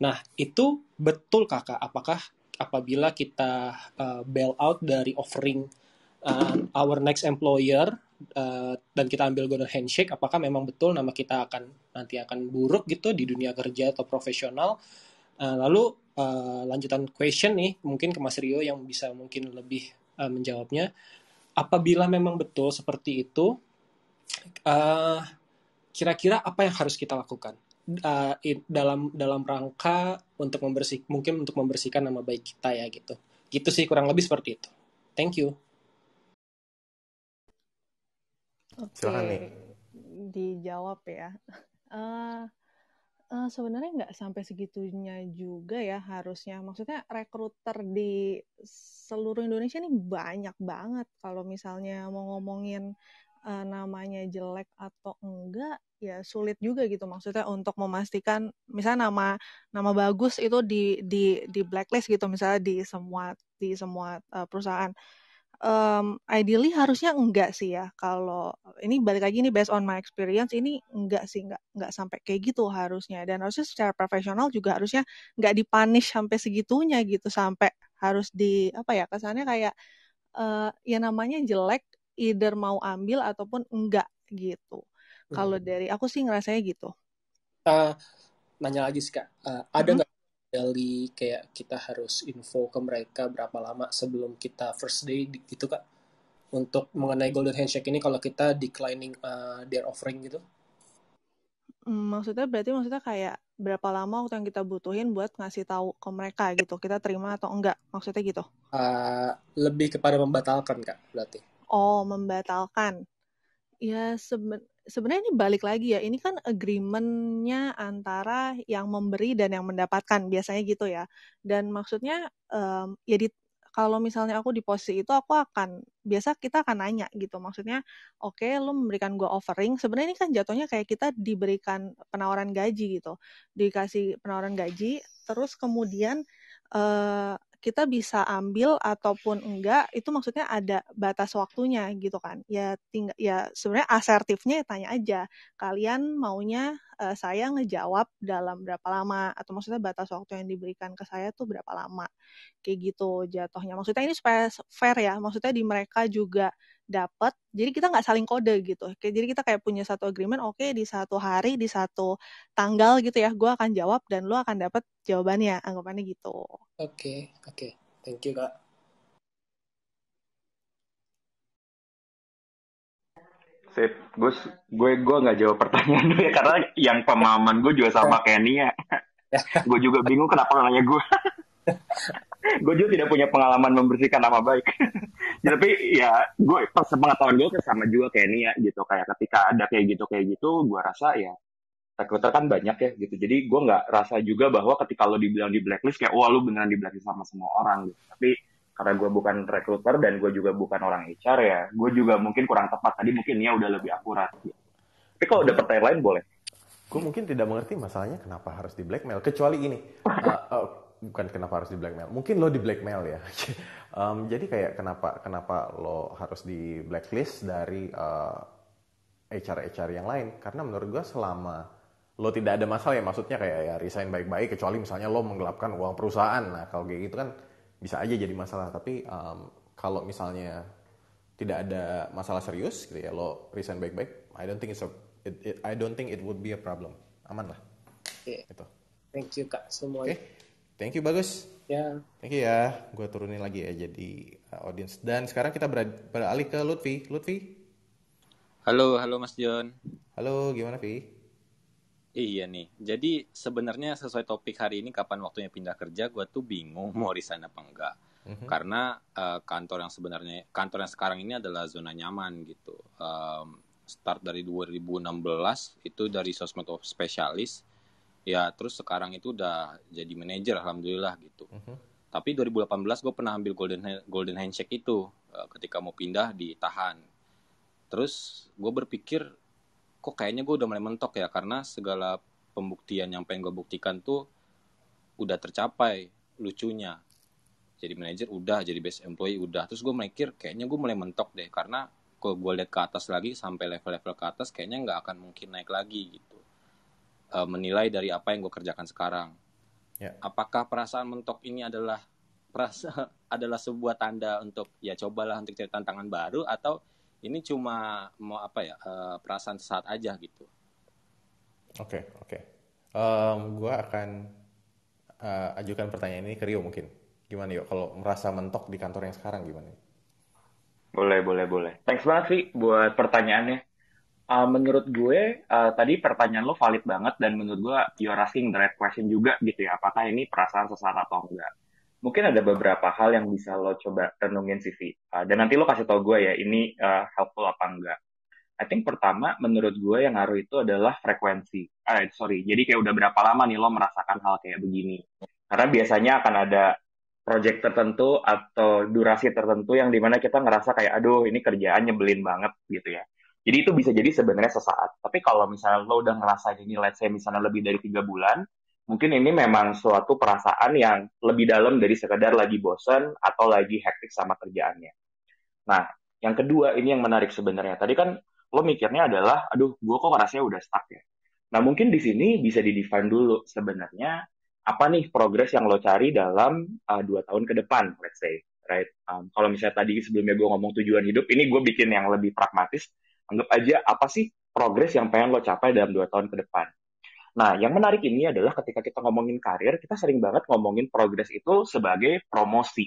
Nah, itu betul Kakak, apakah apabila kita uh, bail out dari offering uh, our next employer uh, dan kita ambil golden handshake, apakah memang betul nama kita akan nanti akan buruk gitu di dunia kerja atau profesional? Uh, lalu uh, lanjutan question nih, mungkin ke Mas Rio yang bisa mungkin lebih uh, menjawabnya. Apabila memang betul seperti itu, uh, kira-kira apa yang harus kita lakukan uh, dalam dalam rangka untuk membersih mungkin untuk membersihkan nama baik kita ya gitu gitu sih kurang lebih seperti itu thank you okay. dijawab ya uh, uh, sebenarnya nggak sampai segitunya juga ya harusnya maksudnya rekruter di seluruh Indonesia ini banyak banget kalau misalnya mau ngomongin uh, namanya jelek atau enggak ya sulit juga gitu maksudnya untuk memastikan misalnya nama nama bagus itu di di di blacklist gitu misalnya di semua di semua uh, perusahaan um, ideally harusnya enggak sih ya kalau ini balik lagi ini based on my experience ini enggak sih enggak enggak sampai kayak gitu harusnya dan harusnya secara profesional juga harusnya enggak dipanis sampai segitunya gitu sampai harus di apa ya kesannya kayak uh, ya namanya jelek either mau ambil ataupun enggak gitu. Hmm. Kalau dari aku sih ngerasanya gitu. Uh, nanya lagi sih kak, uh, ada nggak hmm. dari kayak kita harus info ke mereka berapa lama sebelum kita first day gitu kak? Untuk mengenai golden handshake ini kalau kita declining uh, their offering gitu? Mm, maksudnya berarti maksudnya kayak berapa lama waktu yang kita butuhin buat ngasih tahu ke mereka gitu kita terima atau enggak maksudnya gitu uh, lebih kepada membatalkan kak berarti oh membatalkan ya seben sebenarnya ini balik lagi ya ini kan agreementnya antara yang memberi dan yang mendapatkan biasanya gitu ya dan maksudnya um, ya di kalau misalnya aku di posisi itu aku akan biasa kita akan nanya gitu maksudnya oke okay, lu memberikan gue offering sebenarnya ini kan jatuhnya kayak kita diberikan penawaran gaji gitu dikasih penawaran gaji terus kemudian uh, kita bisa ambil ataupun enggak itu maksudnya ada batas waktunya gitu kan ya tinggal ya sebenarnya asertifnya ya tanya aja kalian maunya uh, saya ngejawab dalam berapa lama atau maksudnya batas waktu yang diberikan ke saya tuh berapa lama kayak gitu jatuhnya maksudnya ini supaya fair ya maksudnya di mereka juga dapat jadi kita nggak saling kode gitu oke jadi kita kayak punya satu agreement oke okay, di satu hari di satu tanggal gitu ya gue akan jawab dan lo akan dapat jawabannya anggapannya gitu oke okay, oke okay. thank you kak Sip, Gus, gue gue nggak jawab pertanyaan ya karena yang pemahaman gue juga sama kayak Nia. gue juga bingung kenapa nanya gue. gue juga tidak punya pengalaman membersihkan nama baik. Ya, tapi ya gue pas pengetahuan gue sama juga kayak ya, gitu. Kayak ketika ada kayak gitu kayak gitu, gue rasa ya recruiter kan banyak ya gitu. Jadi gue nggak rasa juga bahwa ketika lo dibilang di blacklist kayak wah lo beneran di blacklist sama semua orang gitu. Tapi karena gue bukan recruiter dan gue juga bukan orang HR ya, gue juga mungkin kurang tepat. Tadi mungkin Nia udah lebih akurat. Gitu. Tapi kalau udah pertanyaan lain boleh gue mungkin tidak mengerti masalahnya kenapa harus di blackmail kecuali ini uh, eh, uh, eh, bukan kenapa harus di blackmail mungkin lo di blackmail ya um, jadi kayak kenapa kenapa lo harus di blacklist dari uh, eh, HR HR yang lain karena menurut gue selama lo tidak ada masalah ya maksudnya kayak ya resign baik-baik kecuali misalnya lo menggelapkan uang perusahaan nah kalau kayak gitu kan bisa aja jadi masalah tapi um, kalau misalnya tidak ada masalah serius gitu ya lo resign baik-baik I don't think it's a, it, it, I don't think it would be a problem aman lah okay. Iya. itu thank you kak semuanya okay. Thank you bagus. Ya. Yeah. Thank you ya. Gue turunin lagi ya jadi uh, audience. Dan sekarang kita beralih ke Lutfi. Lutfi. Halo, halo Mas John. Halo, gimana Vi? Iya nih. Jadi sebenarnya sesuai topik hari ini kapan waktunya pindah kerja, gue tuh bingung mau resign apa enggak. Mm -hmm. Karena uh, kantor yang sebenarnya kantor yang sekarang ini adalah zona nyaman gitu. Um, start dari 2016 itu dari sosmed of specialist ya terus sekarang itu udah jadi manajer alhamdulillah gitu uh mhm. -huh. tapi 2018 gue pernah ambil golden golden handshake itu e, ketika mau pindah ditahan terus gue berpikir kok kayaknya gue udah mulai mentok ya karena segala pembuktian yang pengen gue buktikan tuh udah tercapai lucunya jadi manajer udah jadi best employee udah terus gue mikir kayaknya gue mulai mentok deh karena kalau gue lihat ke atas lagi sampai level-level ke atas kayaknya nggak akan mungkin naik lagi gitu uh, menilai dari apa yang gue kerjakan sekarang. Yeah. Apakah perasaan mentok ini adalah perasa adalah sebuah tanda untuk ya cobalah untuk cari tantangan baru atau ini cuma mau apa ya uh, perasaan sesaat aja gitu. Oke okay, oke, okay. um, gue akan uh, ajukan pertanyaan ini ke Rio mungkin. Gimana yuk kalau merasa mentok di kantor yang sekarang gimana? Boleh boleh boleh. Thanks banget sih buat pertanyaannya uh, menurut gue uh, tadi pertanyaan lo valid banget dan menurut gue you're asking the right question juga gitu ya apakah ini perasaan sesat atau enggak mungkin ada beberapa hal yang bisa lo coba renungin CV uh, ah, dan nanti lo kasih tau gue ya ini uh, helpful apa enggak I think pertama menurut gue yang ngaruh itu adalah frekuensi uh, sorry jadi kayak udah berapa lama nih lo merasakan hal kayak begini karena biasanya akan ada project tertentu atau durasi tertentu yang dimana kita ngerasa kayak aduh ini kerjaan nyebelin banget gitu ya jadi itu bisa jadi sebenarnya sesaat. Tapi kalau misalnya lo udah ngerasa ini, let's say misalnya lebih dari tiga bulan, mungkin ini memang suatu perasaan yang lebih dalam dari sekedar lagi bosen atau lagi hektik sama kerjaannya. Nah, yang kedua ini yang menarik sebenarnya. Tadi kan lo mikirnya adalah, aduh, gue kok rasanya udah stuck ya. Nah, mungkin di sini bisa di di-define dulu sebenarnya apa nih progres yang lo cari dalam uh, dua tahun ke depan, let's say, right? Um, kalau misalnya tadi sebelumnya gue ngomong tujuan hidup, ini gue bikin yang lebih pragmatis. Anggap aja apa sih progres yang pengen lo capai dalam dua tahun ke depan. Nah, yang menarik ini adalah ketika kita ngomongin karir, kita sering banget ngomongin progres itu sebagai promosi.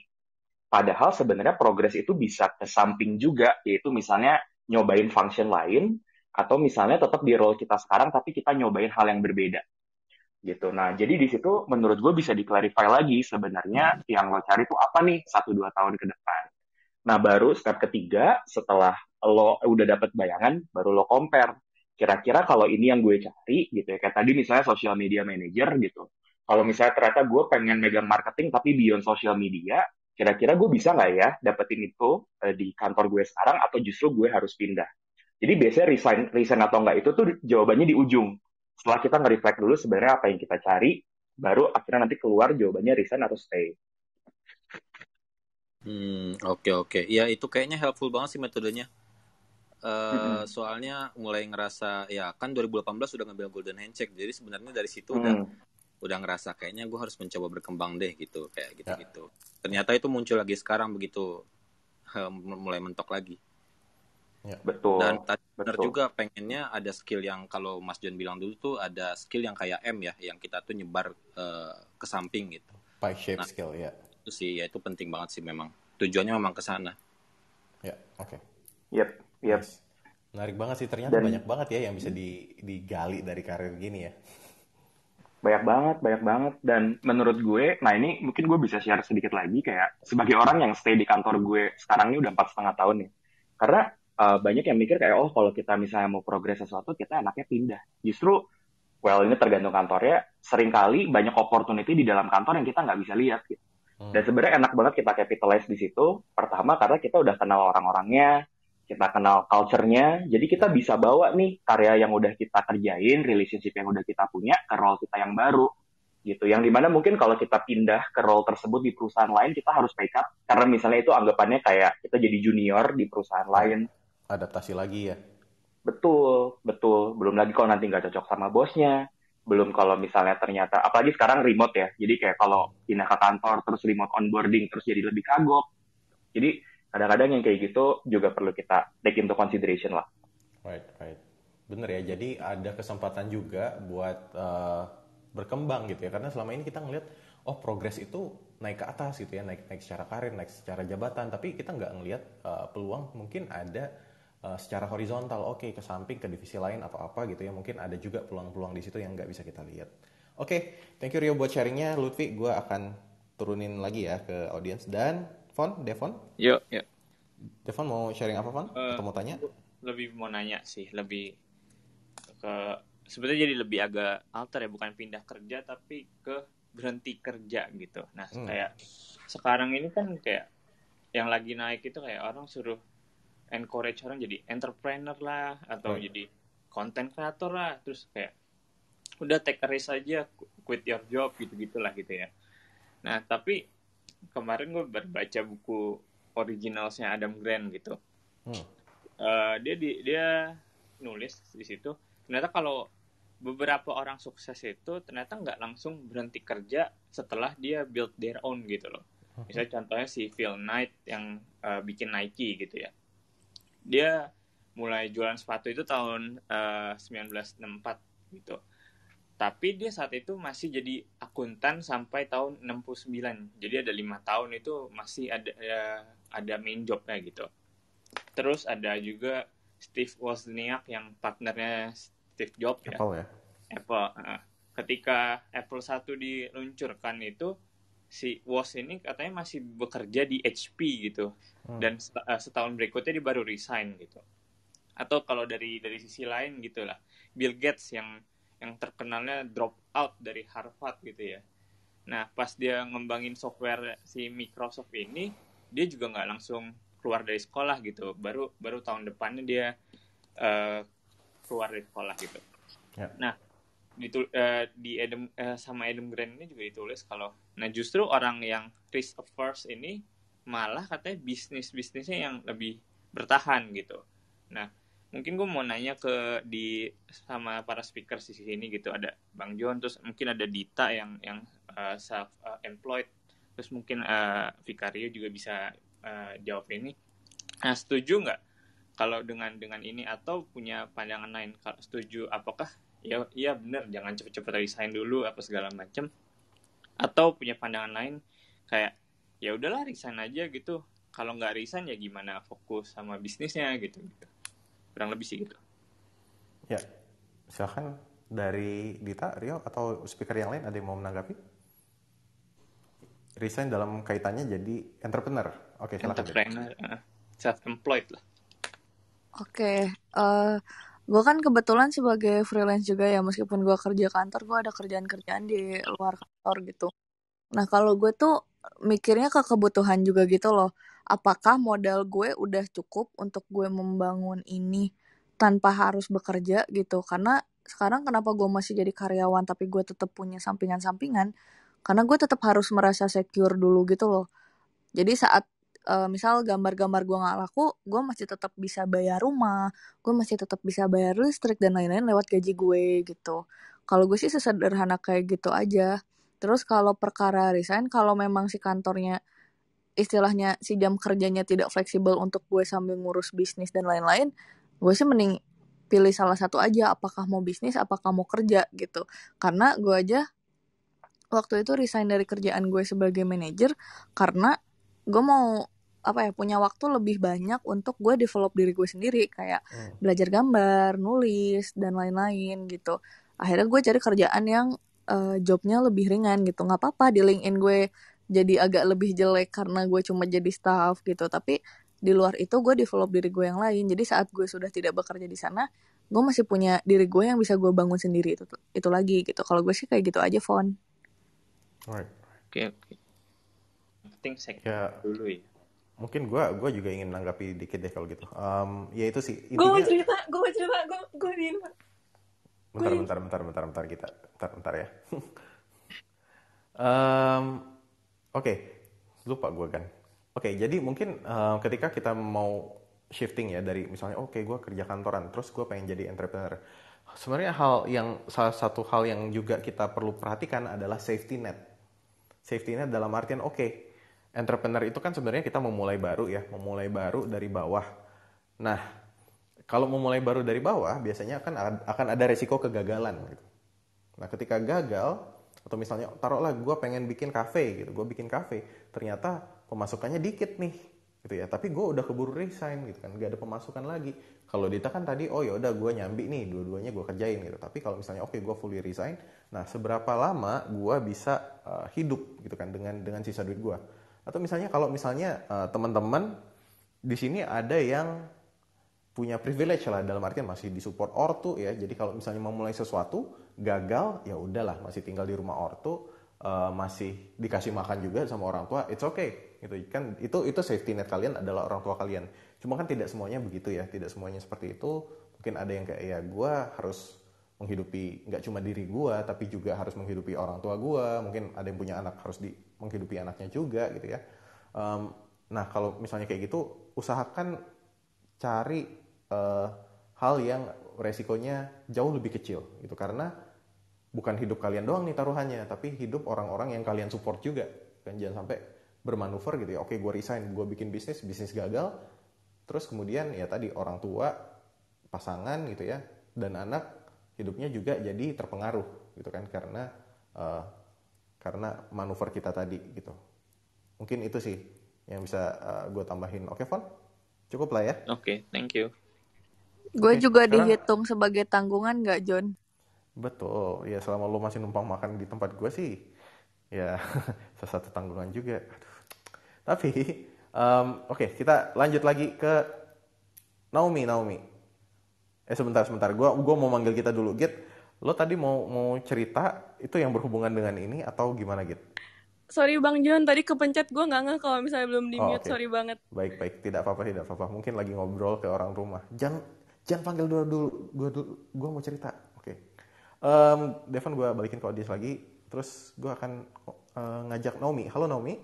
Padahal sebenarnya progres itu bisa ke samping juga, yaitu misalnya nyobain function lain, atau misalnya tetap di role kita sekarang, tapi kita nyobain hal yang berbeda. Gitu. Nah, jadi di situ menurut gue bisa diklarifikasi lagi sebenarnya yang lo cari itu apa nih satu dua tahun ke depan. Nah, baru step ketiga setelah lo udah dapat bayangan, baru lo compare. Kira-kira kalau ini yang gue cari gitu ya. Kayak tadi misalnya social media manager gitu. Kalau misalnya ternyata gue pengen megang marketing tapi beyond social media, kira-kira gue bisa nggak ya dapetin itu eh, di kantor gue sekarang atau justru gue harus pindah? Jadi biasanya resign, resign atau nggak itu tuh jawabannya di ujung. Setelah kita nge-reflect dulu sebenarnya apa yang kita cari, baru akhirnya nanti keluar jawabannya resign atau stay. Hmm, oke okay, oke. Okay. Ya itu kayaknya helpful banget sih metodenya. Uh, mm -hmm. soalnya mulai ngerasa ya kan 2018 sudah ngambil golden handshake. Jadi sebenarnya dari situ mm. udah udah ngerasa kayaknya gue harus mencoba berkembang deh gitu kayak gitu gitu. Ya. Ternyata itu muncul lagi sekarang begitu eh, mulai mentok lagi. Ya. Betul. Dan tadi benar juga pengennya ada skill yang kalau Mas John bilang dulu tuh ada skill yang kayak M ya, yang kita tuh nyebar uh, ke samping gitu. Pie shape nah, skill ya itu sih ya itu penting banget sih memang tujuannya memang ke sana ya oke okay. yep yep nice. menarik banget sih ternyata Dan, banyak banget ya yang bisa di, digali dari karir gini ya banyak banget, banyak banget. Dan menurut gue, nah ini mungkin gue bisa share sedikit lagi kayak sebagai orang yang stay di kantor gue sekarang ini udah empat setengah tahun nih. Karena uh, banyak yang mikir kayak oh kalau kita misalnya mau progres sesuatu kita anaknya pindah. Justru well ini tergantung kantornya. Seringkali banyak opportunity di dalam kantor yang kita nggak bisa lihat. Gitu. Hmm. Dan sebenarnya enak banget kita capitalize di situ. Pertama karena kita udah kenal orang-orangnya, kita kenal culture-nya, jadi kita hmm. bisa bawa nih karya yang udah kita kerjain, relationship yang udah kita punya ke role kita yang baru gitu. Yang dimana mungkin kalau kita pindah ke role tersebut di perusahaan lain kita harus pick up karena misalnya itu anggapannya kayak kita jadi junior di perusahaan lain. Adaptasi lagi ya. Betul, betul. Belum lagi kalau nanti nggak cocok sama bosnya, belum kalau misalnya ternyata apalagi sekarang remote ya jadi kayak kalau pindah ke kantor terus remote onboarding terus jadi lebih kagok jadi kadang-kadang yang kayak gitu juga perlu kita take into consideration lah right right bener ya jadi ada kesempatan juga buat uh, berkembang gitu ya karena selama ini kita ngelihat oh progres itu naik ke atas gitu ya naik naik secara karir naik secara jabatan tapi kita nggak ngelihat uh, eh, peluang mungkin ada Eh, secara horizontal oke okay, ke samping ke divisi lain atau apa gitu ya mungkin ada juga peluang-peluang di situ yang nggak bisa kita lihat oke okay, thank you Rio buat sharingnya Lutfi gue akan turunin lagi ya ke audience dan Fon, Devon yuk yuk Devon mau sharing apa Fon? uh, atau mau tanya lebih mau nanya sih lebih ke sebetulnya jadi lebih agak alter ya bukan pindah kerja tapi ke berhenti kerja gitu nah hmm. kayak sekarang ini kan kayak yang lagi naik itu kayak orang suruh encourage orang jadi entrepreneur lah atau hmm. jadi content creator lah terus kayak udah take a risk aja quit your job gitu gitulah gitu ya nah tapi kemarin gue berbaca buku originalsnya Adam Grant gitu hmm. uh, dia di, dia nulis di situ ternyata kalau beberapa orang sukses itu ternyata nggak langsung berhenti kerja setelah dia build their own gitu loh. Hmm. Misalnya contohnya si Phil Knight yang uh, bikin Nike gitu ya dia mulai jualan sepatu itu tahun eh, uh, 1964 gitu. Tapi dia saat itu masih jadi akuntan sampai tahun 69. Jadi ada lima tahun itu masih ada ya, ada main jobnya gitu. Terus ada juga Steve Wozniak yang partnernya Steve Jobs ya. Apple, ya. Apple. Eh, ketika Apple satu diluncurkan itu si Woz ini katanya masih bekerja di HP gitu hmm. dan eh, setahun berikutnya dia baru resign gitu atau kalau dari dari sisi lain gitulah Bill Gates yang yang terkenalnya drop out dari Harvard gitu ya nah pas dia ngembangin software si Microsoft ini dia juga nggak langsung keluar dari sekolah gitu baru baru tahun depannya dia uh, keluar dari sekolah gitu yeah. nah ditul uh, eh, di Adam uh, sama Adam Grant ini juga ditulis kalau nah justru orang yang risk averse ini malah katanya bisnis bisnisnya yang lebih bertahan gitu nah mungkin gue mau nanya ke di sama para speaker di sini gitu ada Bang John terus mungkin ada Dita yang yang uh, eh, self employed terus mungkin uh, Vicario juga bisa uh, jawab ini nah setuju nggak kalau dengan dengan ini atau punya pandangan lain kalau setuju apakah ya iya bener jangan cepet-cepet resign dulu apa segala macem atau punya pandangan lain kayak ya udahlah resign aja gitu kalau nggak resign ya gimana fokus sama bisnisnya gitu gitu kurang lebih sih gitu ya silahkan dari Dita Rio atau speaker yang lain ada yang mau menanggapi resign dalam kaitannya jadi entrepreneur oke silahkan entrepreneur uh, eh, self employed lah oke okay, uh, eh, gue kan kebetulan sebagai freelance juga ya meskipun gue kerja kantor gue ada kerjaan-kerjaan di luar kantor gitu nah kalau gue tuh mikirnya ke kebutuhan juga gitu loh apakah modal gue udah cukup untuk gue membangun ini tanpa harus bekerja gitu karena sekarang kenapa gue masih jadi karyawan tapi gue tetap punya sampingan-sampingan karena gue tetap harus merasa secure dulu gitu loh jadi saat uh, misal gambar-gambar gue nggak laku gue masih tetap bisa bayar rumah gue masih tetap bisa bayar listrik dan lain-lain lewat gaji gue gitu kalau gue sih sesederhana kayak gitu aja terus kalau perkara resign kalau memang si kantornya istilahnya si jam kerjanya tidak fleksibel untuk gue sambil ngurus bisnis dan lain-lain gue sih mending pilih salah satu aja apakah mau bisnis apakah mau kerja gitu karena gue aja waktu itu resign dari kerjaan gue sebagai manajer karena gue mau apa ya punya waktu lebih banyak untuk gue develop diri gue sendiri kayak hmm. belajar gambar, nulis dan lain-lain gitu. Akhirnya gue cari kerjaan yang uh, jobnya lebih ringan gitu. nggak apa-apa di LinkedIn gue jadi agak lebih jelek karena gue cuma jadi staff gitu. Tapi di luar itu gue develop diri gue yang lain. Jadi saat gue sudah tidak bekerja di sana, gue masih punya diri gue yang bisa gue bangun sendiri itu itu lagi gitu. Kalau gue sih kayak gitu aja, Fon. Oke, right. oke. Okay, ya. okay. dulu ya mungkin gue gua juga ingin menanggapi dikit deh kalau gitu um, ya itu sih gue mau cerita gue mau cerita gue gue di bentar, bentar bentar bentar bentar kita bentar bentar ya um, oke okay. lupa gue kan oke okay, jadi mungkin uh, ketika kita mau shifting ya dari misalnya oke okay, gue kerja kantoran terus gue pengen jadi entrepreneur sebenarnya hal yang salah satu hal yang juga kita perlu perhatikan adalah safety net safety net dalam artian oke okay, entrepreneur itu kan sebenarnya kita memulai baru ya, memulai baru dari bawah. Nah, kalau memulai baru dari bawah, biasanya akan akan ada resiko kegagalan. Gitu. Nah, ketika gagal, atau misalnya taruhlah gue pengen bikin kafe gitu, gue bikin kafe, ternyata pemasukannya dikit nih, gitu ya. Tapi gue udah keburu resign gitu kan, gak ada pemasukan lagi. Kalau Dita kan tadi, oh ya udah gue nyambi nih, dua-duanya gue kerjain gitu. Tapi kalau misalnya oke okay, gue fully resign, nah seberapa lama gue bisa uh, hidup gitu kan dengan dengan sisa duit gue? Atau misalnya kalau misalnya eh, teman-teman di sini ada yang punya privilege lah dalam artian masih disupport ortu ya. Jadi kalau misalnya memulai sesuatu gagal ya udahlah masih tinggal di rumah ortu eh, masih dikasih makan juga sama orang tua it's okay gitu kan itu itu safety net kalian adalah orang tua kalian cuma kan tidak semuanya begitu ya tidak semuanya seperti itu mungkin ada yang kayak ya gue harus menghidupi nggak cuma diri gue tapi juga harus menghidupi orang tua gue mungkin ada yang punya anak harus di menghidupi anaknya juga gitu ya um, nah kalau misalnya kayak gitu usahakan cari uh, hal yang resikonya jauh lebih kecil gitu karena bukan hidup kalian doang nih taruhannya tapi hidup orang-orang yang kalian support juga kan jangan sampai bermanuver gitu ya oke gue resign gue bikin bisnis bisnis gagal terus kemudian ya tadi orang tua pasangan gitu ya dan anak hidupnya juga jadi terpengaruh gitu kan karena uh, karena manuver kita tadi gitu. Mungkin itu sih yang bisa uh, eh, gue tambahin. Oke, okay, Von? Cukup lah ya. Oke, okay, thank you. Gue okay, juga sekarang... dihitung sebagai tanggungan nggak, John? Betul. Ya selama lo masih numpang makan di tempat gue sih, ya salah satu tanggungan juga. Tapi, um, oke okay, kita lanjut lagi ke Naomi, Naomi. Eh sebentar, sebentar. Gue gua mau manggil kita dulu, Git. Lo tadi mau mau cerita itu yang berhubungan dengan ini atau gimana gitu? Sorry Bang John, tadi kepencet gue nggak ngeh kalau misalnya belum di mute, oh, okay. sorry banget. Baik baik, tidak apa-apa tidak apa-apa. Mungkin lagi ngobrol ke orang rumah. Jangan jangan panggil dulu dulu, gue dulu, gue mau cerita. Oke, okay. um, Devan gue balikin ke audis lagi. Terus gue akan uh, ngajak Naomi. Halo Naomi.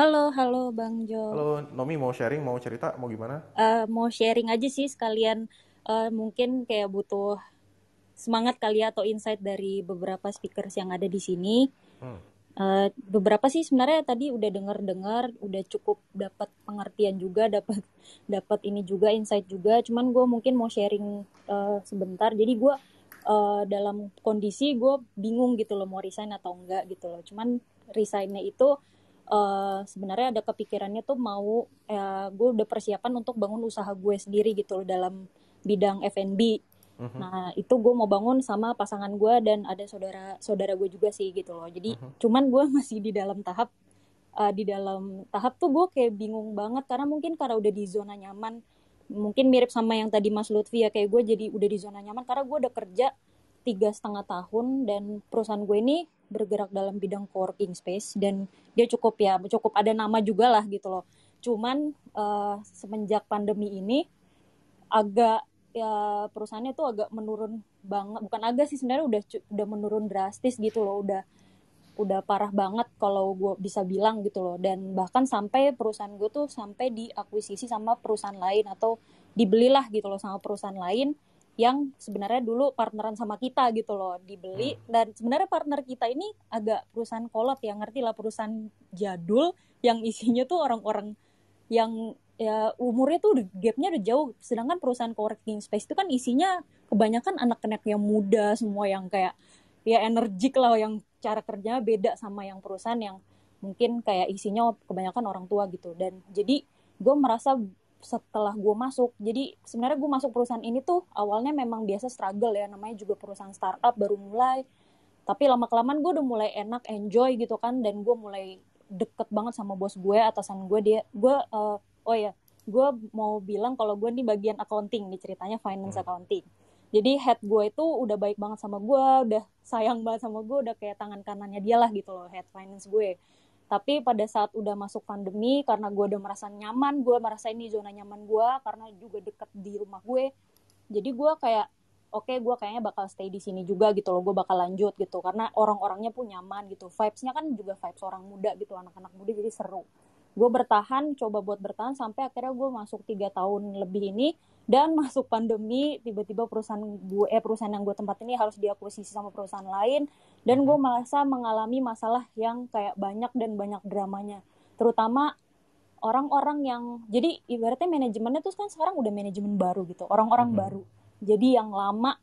Halo, halo Bang Jo. Halo Nomi mau sharing, mau cerita, mau gimana? Uh, mau sharing aja sih sekalian. Uh, mungkin kayak butuh semangat kali ya atau insight dari beberapa speakers yang ada di sini. Hmm. Uh, beberapa sih sebenarnya tadi udah dengar-dengar, udah cukup dapat pengertian juga, dapat dapat ini juga insight juga. Cuman gue mungkin mau sharing uh, sebentar. Jadi gue uh, dalam kondisi gue bingung gitu loh mau resign atau enggak gitu loh. Cuman resignnya itu uh, sebenarnya ada kepikirannya tuh mau uh, gue udah persiapan untuk bangun usaha gue sendiri gitu loh dalam bidang F&B -huh. Mm-hmm. Nah itu gue mau bangun sama pasangan gue dan ada saudara saudara gue juga sih gitu loh. Jadi uh mm-hmm. -huh. cuman gue masih di dalam tahap uh, di dalam tahap tuh gue kayak bingung banget karena mungkin karena udah di zona nyaman. Mungkin mirip sama yang tadi Mas Lutfi ya kayak gue jadi udah di zona nyaman karena gue udah kerja tiga setengah tahun dan perusahaan gue ini bergerak dalam bidang co-working space dan dia cukup ya cukup ada nama juga lah gitu loh. Cuman uh, semenjak pandemi ini agak ya perusahaannya tuh agak menurun banget bukan agak sih sebenarnya udah udah menurun drastis gitu loh udah udah parah banget kalau gue bisa bilang gitu loh dan bahkan sampai perusahaan gue tuh sampai diakuisisi sama perusahaan lain atau dibelilah gitu loh sama perusahaan lain yang sebenarnya dulu partneran sama kita gitu loh dibeli hmm. dan sebenarnya partner kita ini agak perusahaan kolot ya ngerti lah perusahaan jadul yang isinya tuh orang-orang yang ya umurnya tuh gapnya udah jauh sedangkan perusahaan coworking space itu kan isinya kebanyakan anak-anak yang muda semua yang kayak ya energik lah yang cara kerjanya beda sama yang perusahaan yang mungkin kayak isinya kebanyakan orang tua gitu dan jadi gue merasa setelah gue masuk jadi sebenarnya gue masuk perusahaan ini tuh awalnya memang biasa struggle ya namanya juga perusahaan startup baru mulai tapi lama kelamaan gue udah mulai enak enjoy gitu kan dan gue mulai deket banget sama bos gue atasan gue dia gue uh, oh ya gue mau bilang kalau gue nih bagian accounting nih ceritanya finance hmm. accounting jadi head gue itu udah baik banget sama gue udah sayang banget sama gue udah kayak tangan kanannya dia lah gitu loh head finance gue tapi pada saat udah masuk pandemi karena gue udah merasa nyaman gue merasa ini zona nyaman gue karena juga deket di rumah gue jadi gue kayak oke okay, gue kayaknya bakal stay di sini juga gitu loh gue bakal lanjut gitu karena orang-orangnya pun nyaman gitu vibesnya kan juga vibes orang muda gitu anak-anak muda jadi seru gue bertahan coba buat bertahan sampai akhirnya gue masuk tiga tahun lebih ini dan masuk pandemi tiba-tiba perusahaan gue eh perusahaan yang gue tempat ini harus diakuisisi sama perusahaan lain dan gue mhm. merasa mengalami masalah yang kayak banyak dan banyak dramanya terutama orang-orang yang jadi ibaratnya manajemennya tuh kan sekarang udah manajemen baru gitu orang-orang -hmm. baru jadi yang lama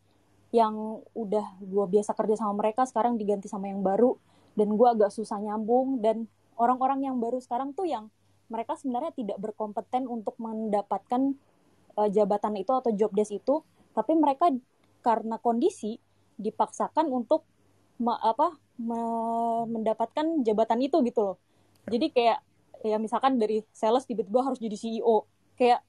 yang udah gue biasa kerja sama mereka sekarang diganti sama yang baru dan gue agak susah nyambung dan orang-orang yang baru sekarang tuh yang mereka sebenarnya tidak berkompeten untuk mendapatkan uh, jabatan itu atau job desk itu, tapi mereka karena kondisi dipaksakan untuk me, apa me, mendapatkan jabatan itu gitu loh. Jadi kayak ya misalkan dari sales tiba-tiba harus jadi CEO. Kayak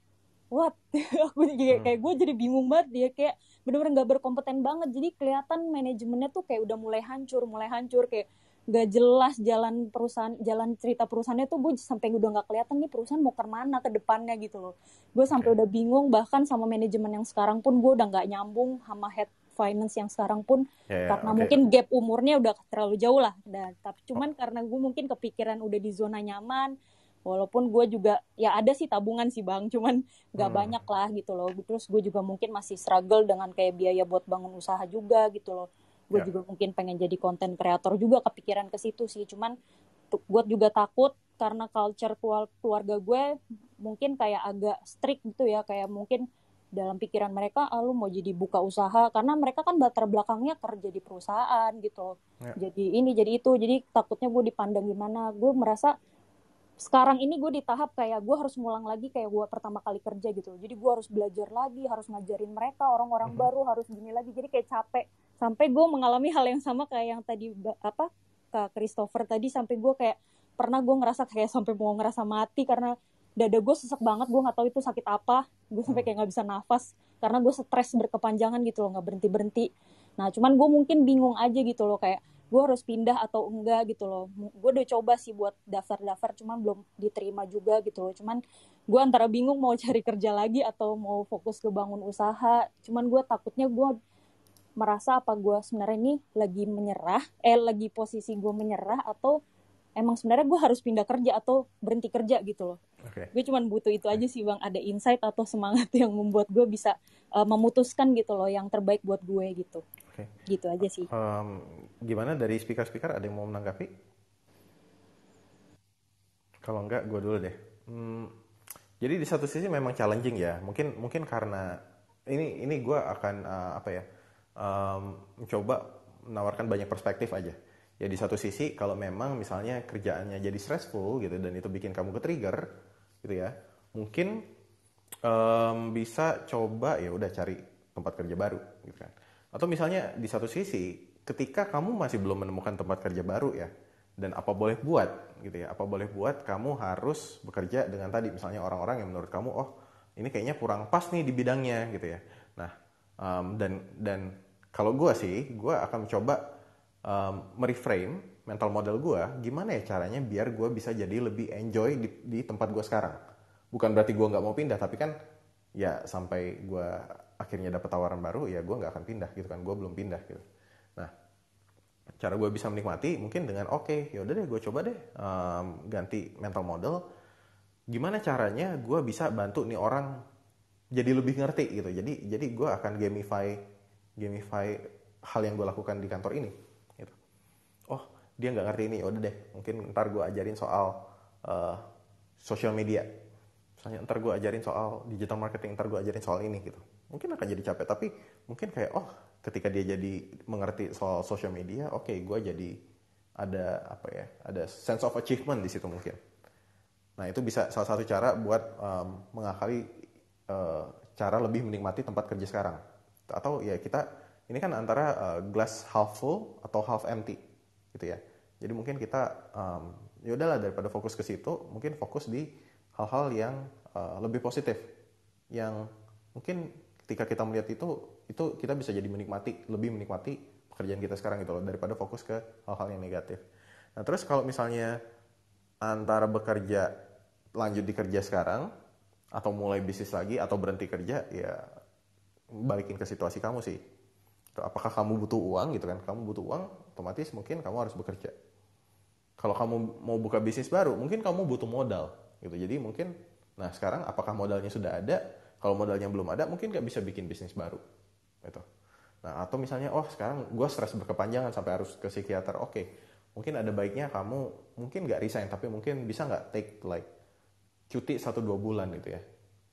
what? aku juga kayak hmm. gue jadi bingung banget dia kayak benar-benar nggak berkompeten banget. Jadi kelihatan manajemennya tuh kayak udah mulai hancur, mulai hancur kayak gak jelas jalan perusahaan jalan cerita perusahaannya tuh gue sampai udah nggak kelihatan nih perusahaan mau ke mana ke depannya gitu loh gue sampai udah bingung bahkan sama manajemen yang sekarang pun gue udah nggak nyambung sama head finance yang sekarang pun yeah, ya, karena okay. mungkin gap umurnya udah terlalu jauh lah dan nah, tapi cuman oh. karena gue mungkin kepikiran udah di zona nyaman walaupun gue juga ya ada sih tabungan sih bang cuman nggak hmm. banyak lah gitu loh terus gue juga mungkin masih struggle dengan kayak biaya buat bangun usaha juga gitu loh gue yeah. juga mungkin pengen jadi konten kreator juga kepikiran ke situ sih cuman gue juga takut karena culture keluarga gue mungkin kayak agak strict gitu ya kayak mungkin dalam pikiran mereka ah, lu mau jadi buka usaha karena mereka kan latar belakangnya kerja di perusahaan gitu yeah. jadi ini jadi itu jadi takutnya gue dipandang gimana gue merasa sekarang ini gue di tahap kayak gue harus ngulang lagi kayak gue pertama kali kerja gitu jadi gue harus belajar lagi harus ngajarin mereka orang-orang mm -hmm. baru harus gini lagi jadi kayak capek sampai gue mengalami hal yang sama kayak yang tadi apa kak Christopher tadi sampai gue kayak pernah gue ngerasa kayak sampai mau ngerasa mati karena dada gue sesak banget gue nggak tahu itu sakit apa gue sampai hmm. kayak nggak bisa nafas karena gue stres berkepanjangan gitu loh nggak berhenti berhenti nah cuman gue mungkin bingung aja gitu loh kayak gue harus pindah atau enggak gitu loh gue udah coba sih buat daftar-daftar cuman belum diterima juga gitu loh cuman gue antara bingung mau cari kerja lagi atau mau fokus ke bangun usaha cuman gue takutnya gue merasa apa gue sebenarnya ini lagi menyerah eh lagi posisi gue menyerah atau emang sebenarnya gue harus pindah kerja atau berhenti kerja gitu loh. Okay. Gue cuman butuh itu aja sih bang, ada insight atau semangat yang membuat gue bisa uh, memutuskan gitu loh yang terbaik buat gue gitu. Okay. Gitu aja sih. Um, gimana dari speaker-speaker ada yang mau menanggapi? Kalau enggak, gue dulu deh. Hmm, jadi di satu sisi memang challenging ya. Mungkin mungkin karena ini ini gue akan uh, apa ya? um, coba menawarkan banyak perspektif aja. Ya di satu sisi kalau memang misalnya kerjaannya jadi stressful gitu dan itu bikin kamu ke trigger gitu ya, mungkin um, bisa coba ya udah cari tempat kerja baru gitu kan. Atau misalnya di satu sisi ketika kamu masih belum menemukan tempat kerja baru ya dan apa boleh buat gitu ya apa boleh buat kamu harus bekerja dengan tadi misalnya orang-orang yang menurut kamu oh ini kayaknya kurang pas nih di bidangnya gitu ya nah um, dan dan kalau gue sih gue akan mencoba um, mereframe mental model gue gimana ya caranya biar gue bisa jadi lebih enjoy di, di tempat gue sekarang bukan berarti gue nggak mau pindah tapi kan ya sampai gue akhirnya dapat tawaran baru ya gue nggak akan pindah gitu kan gue belum pindah gitu nah cara gue bisa menikmati mungkin dengan oke okay, yaudah deh gue coba deh um, ganti mental model gimana caranya gue bisa bantu nih orang jadi lebih ngerti gitu jadi jadi gue akan gamify gamify hal yang gue lakukan di kantor ini gitu oh dia nggak ngerti ini ya udah deh mungkin ntar gue ajarin soal uh, social media misalnya ntar gue ajarin soal digital marketing ntar gue ajarin soal ini gitu mungkin akan jadi capek tapi mungkin kayak oh ketika dia jadi mengerti soal social media oke okay, gue jadi ada apa ya ada sense of achievement di situ mungkin nah itu bisa salah satu cara buat um, mengakali Eh, cara lebih menikmati tempat kerja sekarang atau ya kita ini kan antara uh, glass half full atau half empty gitu ya jadi mungkin kita um, ya udahlah daripada fokus ke situ mungkin fokus di hal-hal yang uh, lebih positif yang mungkin ketika kita melihat itu itu kita bisa jadi menikmati lebih menikmati pekerjaan kita sekarang gitu loh daripada fokus ke hal-hal yang negatif nah terus kalau misalnya antara bekerja lanjut di kerja sekarang atau mulai bisnis lagi atau berhenti kerja ya balikin ke situasi kamu sih gitu. apakah kamu butuh uang gitu kan kamu butuh uang otomatis mungkin kamu harus bekerja kalau kamu mau buka bisnis baru mungkin kamu butuh modal gitu jadi mungkin nah sekarang apakah modalnya sudah ada kalau modalnya belum ada mungkin nggak bisa bikin bisnis baru gitu nah atau misalnya oh sekarang gue stres berkepanjangan sampai harus ke psikiater oke okay, mungkin ada baiknya kamu mungkin nggak resign tapi mungkin bisa nggak take like cuti satu dua bulan gitu ya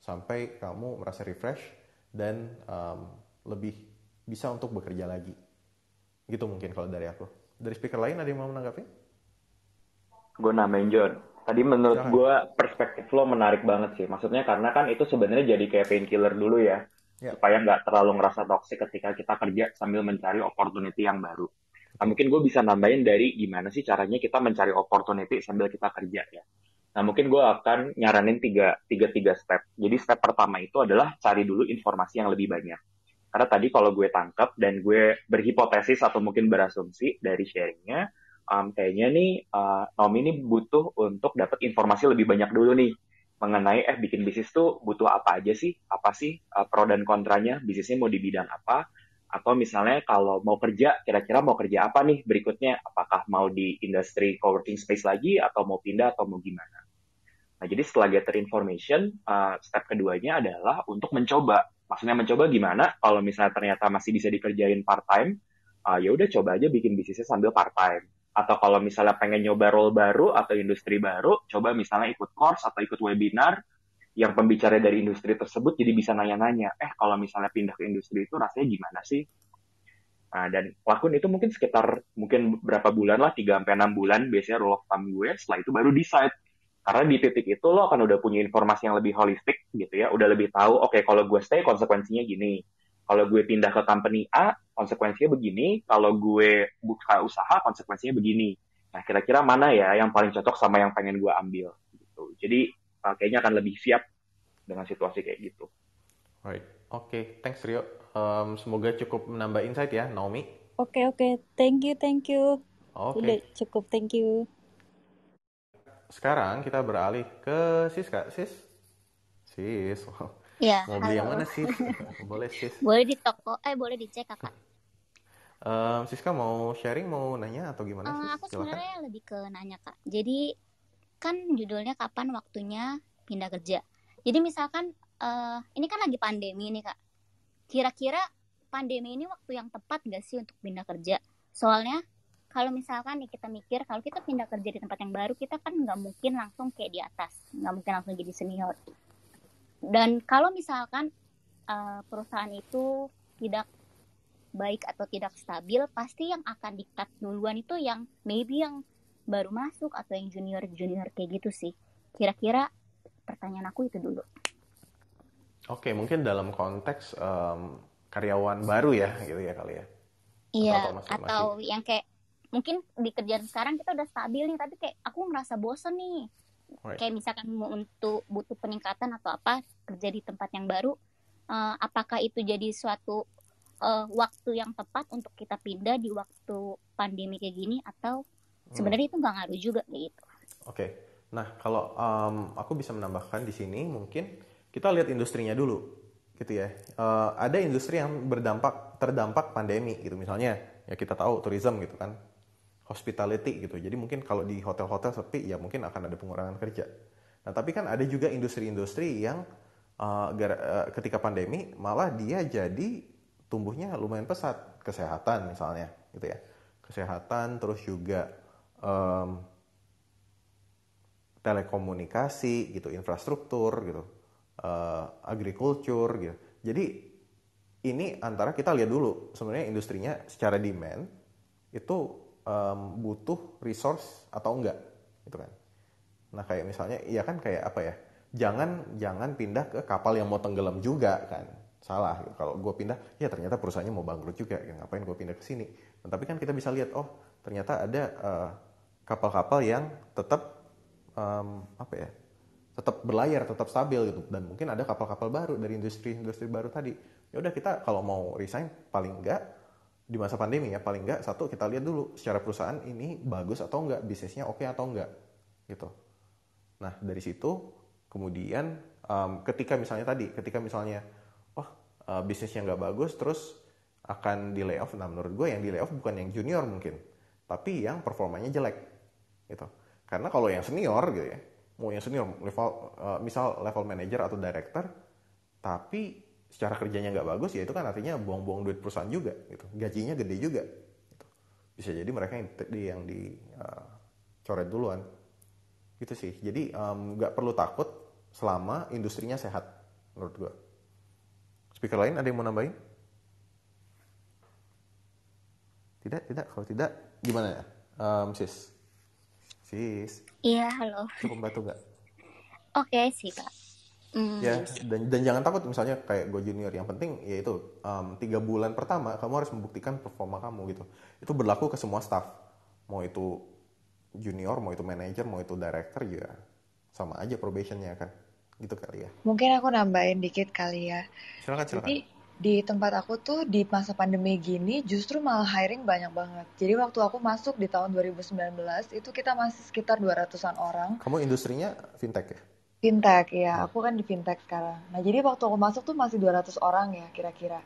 sampai kamu merasa refresh dan um, lebih bisa untuk bekerja lagi gitu mungkin kalau dari aku dari speaker lain ada yang mau menanggapi? Gue namain John tadi menurut gue perspektif lo menarik banget sih maksudnya karena kan itu sebenarnya jadi kayak painkiller dulu ya yeah. supaya nggak terlalu ngerasa toxic ketika kita kerja sambil mencari opportunity yang baru. Nah, mungkin gue bisa nambahin dari gimana sih caranya kita mencari opportunity sambil kita kerja ya. Nah, mungkin gue akan nyaranin tiga, tiga, tiga step. Jadi step pertama itu adalah cari dulu informasi yang lebih banyak. Karena tadi kalau gue tangkap dan gue berhipotesis atau mungkin berasumsi dari sharingnya, um, kayaknya nih uh, Nomi ini butuh untuk dapat informasi lebih banyak dulu nih mengenai eh bikin bisnis tuh butuh apa aja sih, apa sih uh, pro dan kontranya, bisnisnya mau di bidang apa, atau misalnya kalau mau kerja kira-kira mau kerja apa nih berikutnya apakah mau di industri coworking space lagi atau mau pindah atau mau gimana nah jadi setelah gather information uh, step keduanya adalah untuk mencoba maksudnya mencoba gimana kalau misalnya ternyata masih bisa dikerjain part time uh, eh, ya udah coba aja bikin bisnisnya sambil part time atau kalau misalnya pengen nyoba role baru atau industri baru coba misalnya ikut course atau ikut webinar yang pembicara dari industri tersebut jadi bisa nanya-nanya, eh kalau misalnya pindah ke industri itu rasanya gimana sih? Nah, dan lakuin itu mungkin sekitar mungkin berapa bulan lah, 3 6 bulan biasanya rule of thumb gue, setelah itu baru decide. Karena di titik itu lo akan udah punya informasi yang lebih holistik gitu ya, udah lebih tahu, oke okay, kalau gue stay konsekuensinya gini, kalau gue pindah ke company A, konsekuensinya begini, kalau gue buka usaha, konsekuensinya begini. Nah, kira-kira mana ya yang paling cocok sama yang pengen gue ambil gitu. Jadi uh, kayaknya akan lebih siap dengan situasi kayak gitu. Right. Oke, okay. thanks Rio. Um, semoga cukup menambah insight ya, Naomi. Oke, okay, oke. Okay. Thank you, thank you. Oke. Okay. cukup, thank you. Sekarang kita beralih ke Sis, Kak. Sis? Sis, wow. Ya, Mau beli halo. yang mana, Sis? boleh, Sis. Boleh di toko, eh boleh dicek, Kakak. Um, Siska mau sharing, mau nanya atau gimana? Uh, aku sebenarnya lebih ke nanya kak. Jadi kan judulnya kapan waktunya pindah kerja. Jadi misalkan uh, ini kan lagi pandemi nih kak. Kira-kira pandemi ini waktu yang tepat gak sih untuk pindah kerja? Soalnya kalau misalkan nih kita mikir kalau kita pindah kerja di tempat yang baru kita kan nggak mungkin langsung kayak di atas, nggak mungkin langsung jadi senior. Dan kalau misalkan uh, perusahaan itu tidak baik atau tidak stabil, pasti yang akan dikat duluan itu yang maybe yang baru masuk atau yang junior junior kayak gitu sih kira-kira pertanyaan aku itu dulu oke mungkin dalam konteks um, karyawan baru ya gitu ya kali ya iya atau, masih, atau yang kayak mungkin di kerjaan sekarang kita udah stabil nih tapi kayak aku merasa bosen nih right. kayak misalkan untuk butuh peningkatan atau apa kerja di tempat yang baru uh, apakah itu jadi suatu uh, waktu yang tepat untuk kita pindah di waktu pandemi kayak gini atau Hmm. Sebenarnya hmm. itu nggak ngaruh juga gitu. Oke, okay. nah kalau um, aku bisa menambahkan di sini mungkin kita lihat industrinya dulu, gitu ya. Uh, ada industri yang berdampak terdampak pandemi gitu misalnya ya kita tahu tourism gitu kan, hospitality gitu. Jadi mungkin kalau di hotel-hotel sepi ya mungkin akan ada pengurangan kerja. Nah tapi kan ada juga industri-industri yang uh, ketika pandemi malah dia jadi tumbuhnya lumayan pesat kesehatan misalnya gitu ya kesehatan terus juga um, telekomunikasi gitu, infrastruktur gitu, uh, eh, agrikultur gitu. Jadi ini antara kita lihat dulu sebenarnya industrinya secara demand itu um, butuh resource atau enggak gitu kan. Nah kayak misalnya ya kan kayak apa ya? Jangan jangan pindah ke kapal yang mau tenggelam juga kan salah gitu. kalau gue pindah ya ternyata perusahaannya mau bangkrut juga ya, ngapain gue pindah ke sini nah, tapi kan kita bisa lihat oh ternyata ada uh, kapal-kapal yang tetap um, apa ya tetap berlayar tetap stabil gitu dan mungkin ada kapal-kapal baru dari industri-industri baru tadi ya udah kita kalau mau resign paling enggak di masa pandemi ya paling enggak satu kita lihat dulu secara perusahaan ini bagus atau enggak bisnisnya oke okay atau enggak gitu nah dari situ kemudian um, ketika misalnya tadi ketika misalnya wah oh, bisnisnya enggak bagus terus akan di layoff nah menurut gue yang di layoff bukan yang junior mungkin tapi yang performanya jelek gitu karena kalau yang senior gitu ya mau yang senior level eh, misal level manager atau director tapi secara kerjanya nggak bagus ya itu kan artinya buang-buang duit perusahaan juga gitu gajinya gede juga gitu. bisa jadi mereka yang di, yang dicoret eh, duluan gitu sih jadi nggak um, perlu takut selama industrinya sehat menurut gue speaker lain ada yang mau nambahin tidak tidak kalau tidak gimana ya um, sis Sis. Iya, halo. Cukup batu gak? Oke okay, sih, Pak. Mm. Ya, dan, dan jangan takut misalnya kayak gue junior. Yang penting yaitu um, tiga bulan pertama kamu harus membuktikan performa kamu gitu. Itu berlaku ke semua staff. Mau itu junior, mau itu manager, mau itu director juga ya sama aja probationnya kan. Gitu kali ya. Mungkin aku nambahin dikit kali ya. Silakan, silakan. Jadi, di tempat aku tuh di masa pandemi gini justru malah hiring banyak banget. Jadi waktu aku masuk di tahun 2019 itu kita masih sekitar 200-an orang. Kamu industrinya fintech ya? Fintech ya, aku kan di fintech sekarang. Nah jadi waktu aku masuk tuh masih 200 orang ya kira-kira.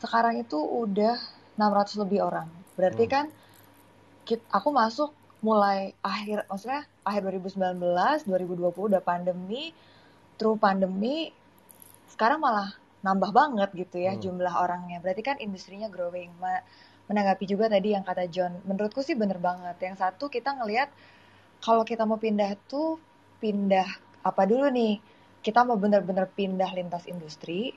Sekarang itu udah 600 lebih orang. Berarti hmm. kan aku masuk mulai akhir, maksudnya akhir 2019, 2020 udah pandemi, true pandemi, sekarang malah nambah banget gitu ya hmm. jumlah orangnya. Berarti kan industrinya growing. Menanggapi juga tadi yang kata John, menurutku sih bener banget. Yang satu kita ngelihat kalau kita mau pindah tuh pindah apa dulu nih? Kita mau bener-bener pindah lintas industri,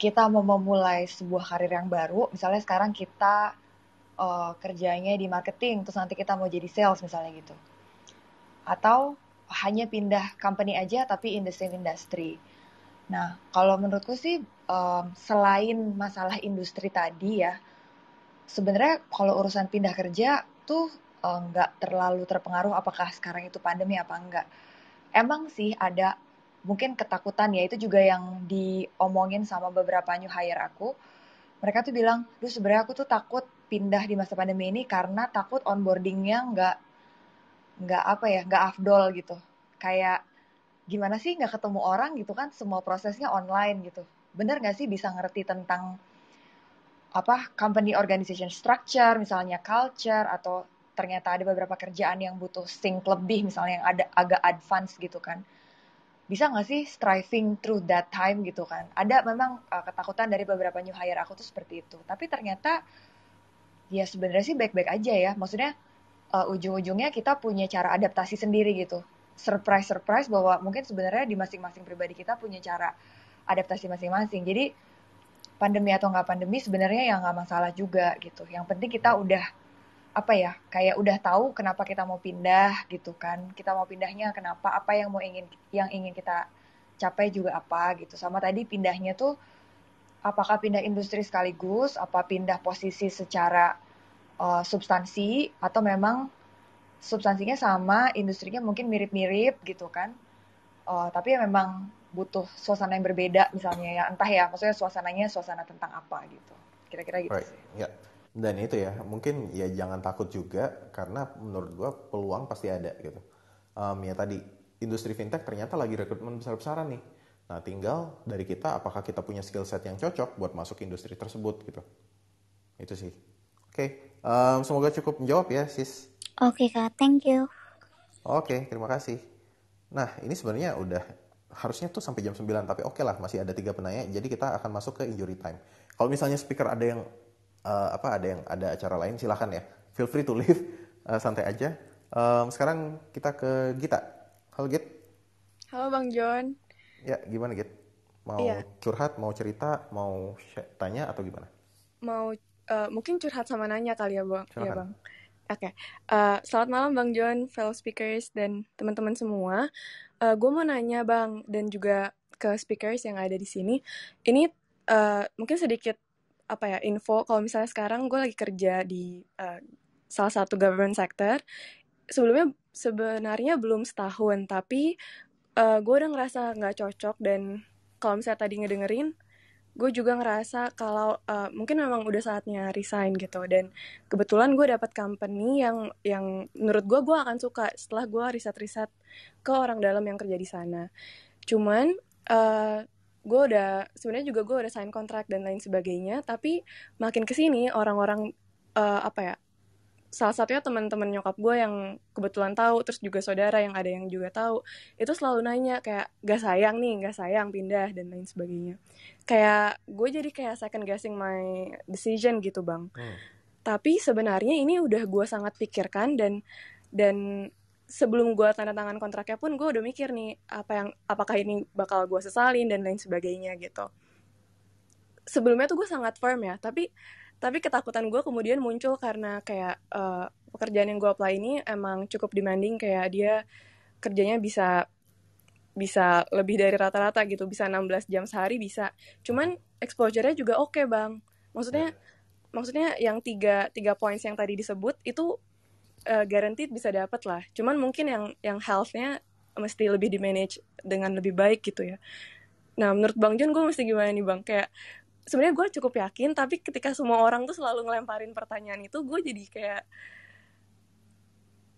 kita mau memulai sebuah karir yang baru. Misalnya sekarang kita uh, kerjanya di marketing, terus nanti kita mau jadi sales misalnya gitu. Atau hanya pindah company aja tapi in the same industry Nah, kalau menurutku sih um, selain masalah industri tadi ya, sebenarnya kalau urusan pindah kerja tuh eh, nggak um, terlalu terpengaruh apakah sekarang itu pandemi apa enggak. Emang sih ada mungkin ketakutan ya itu juga yang diomongin sama beberapa new hire aku. Mereka tuh bilang, duh sebenarnya aku tuh takut pindah di masa pandemi ini karena takut onboardingnya nggak nggak apa ya nggak afdol gitu. Kayak gimana sih nggak ketemu orang gitu kan semua prosesnya online gitu bener nggak sih bisa ngerti tentang apa company organization structure misalnya culture atau ternyata ada beberapa kerjaan yang butuh sync lebih misalnya yang ada agak advance gitu kan bisa nggak sih striving through that time gitu kan ada memang uh, ketakutan dari beberapa new hire aku tuh seperti itu tapi ternyata ya sebenarnya sih baik-baik aja ya maksudnya uh, ujung-ujungnya kita punya cara adaptasi sendiri gitu surprise surprise bahwa mungkin sebenarnya di masing-masing pribadi kita punya cara adaptasi masing-masing. Jadi pandemi atau nggak pandemi sebenarnya ya nggak masalah juga gitu. Yang penting kita udah apa ya kayak udah tahu kenapa kita mau pindah gitu kan. Kita mau pindahnya kenapa? Apa yang mau ingin yang ingin kita capai juga apa gitu. Sama tadi pindahnya tuh apakah pindah industri sekaligus, apa pindah posisi secara uh, substansi atau memang substansinya sama, industrinya mungkin mirip-mirip gitu kan. Uh, tapi ya memang butuh suasana yang berbeda misalnya ya entah ya maksudnya suasananya suasana tentang apa gitu kira-kira gitu right. sih. Ya. Dan itu ya mungkin ya jangan takut juga karena menurut gua peluang pasti ada gitu. Um, ya tadi industri fintech ternyata lagi rekrutmen besar-besaran nih. Nah tinggal dari kita apakah kita punya skill set yang cocok buat masuk industri tersebut gitu. Itu sih. Oke, okay. um, semoga cukup menjawab ya sis. Oke kak, thank you. Oke, terima kasih. Nah, ini sebenarnya udah harusnya tuh sampai jam 9, tapi oke okay lah, masih ada tiga penanya, jadi kita akan masuk ke injury time. Kalau misalnya speaker ada yang uh, apa ada yang ada acara lain, silahkan ya. Feel free to leave, uh, santai aja. Um, sekarang kita ke Gita. Halo Git. Halo Bang John. Ya, gimana Git? Mau iya. curhat, mau cerita, mau tanya atau gimana? Mau uh, mungkin curhat sama nanya kali ya, Bang. Curhat. Ya, Bang. Oke, okay. uh, eh, selamat malam Bang John, fellow speakers dan teman-teman semua. Uh, eh, gue mau nanya Bang dan juga ke speakers yang ada di sini. Ini uh, mungkin sedikit apa ya info. Kalau misalnya sekarang gue lagi kerja di uh, salah satu government sector. Sebelumnya sebenarnya belum setahun, tapi uh, gue udah ngerasa nggak cocok dan kalau misalnya tadi ngedengerin, gue juga ngerasa kalau uh, mungkin memang udah saatnya resign gitu dan kebetulan gue dapat company yang yang menurut gue gue akan suka setelah gue riset-riset ke orang dalam yang kerja di sana cuman uh, eh, gue udah sebenarnya juga gue udah sign kontrak dan lain sebagainya tapi makin kesini orang-orang uh, apa ya salah satunya teman-teman nyokap gue yang kebetulan tahu terus juga saudara yang ada yang juga tahu itu selalu nanya kayak gak sayang nih gak sayang pindah dan lain sebagainya kayak gue jadi kayak second guessing my decision gitu bang hmm. tapi sebenarnya ini udah gue sangat pikirkan dan dan sebelum gue tanda tangan kontraknya pun gue udah mikir nih apa yang apakah ini bakal gue sesalin dan lain sebagainya gitu sebelumnya tuh gue sangat firm ya tapi tapi ketakutan gue kemudian muncul karena kayak uh, pekerjaan yang gue apply ini emang cukup demanding kayak dia kerjanya bisa bisa lebih dari rata-rata gitu bisa 16 jam sehari bisa cuman exposure-nya juga oke okay, bang maksudnya iya. maksudnya yang tiga tiga points yang tadi disebut itu uh, guaranteed bisa dapat lah cuman mungkin yang yang healthnya mesti lebih di manage dengan lebih baik gitu ya nah menurut bang Jun gue mesti gimana nih bang kayak sebenarnya gue cukup yakin tapi ketika semua orang tuh selalu ngelemparin pertanyaan itu gue jadi kayak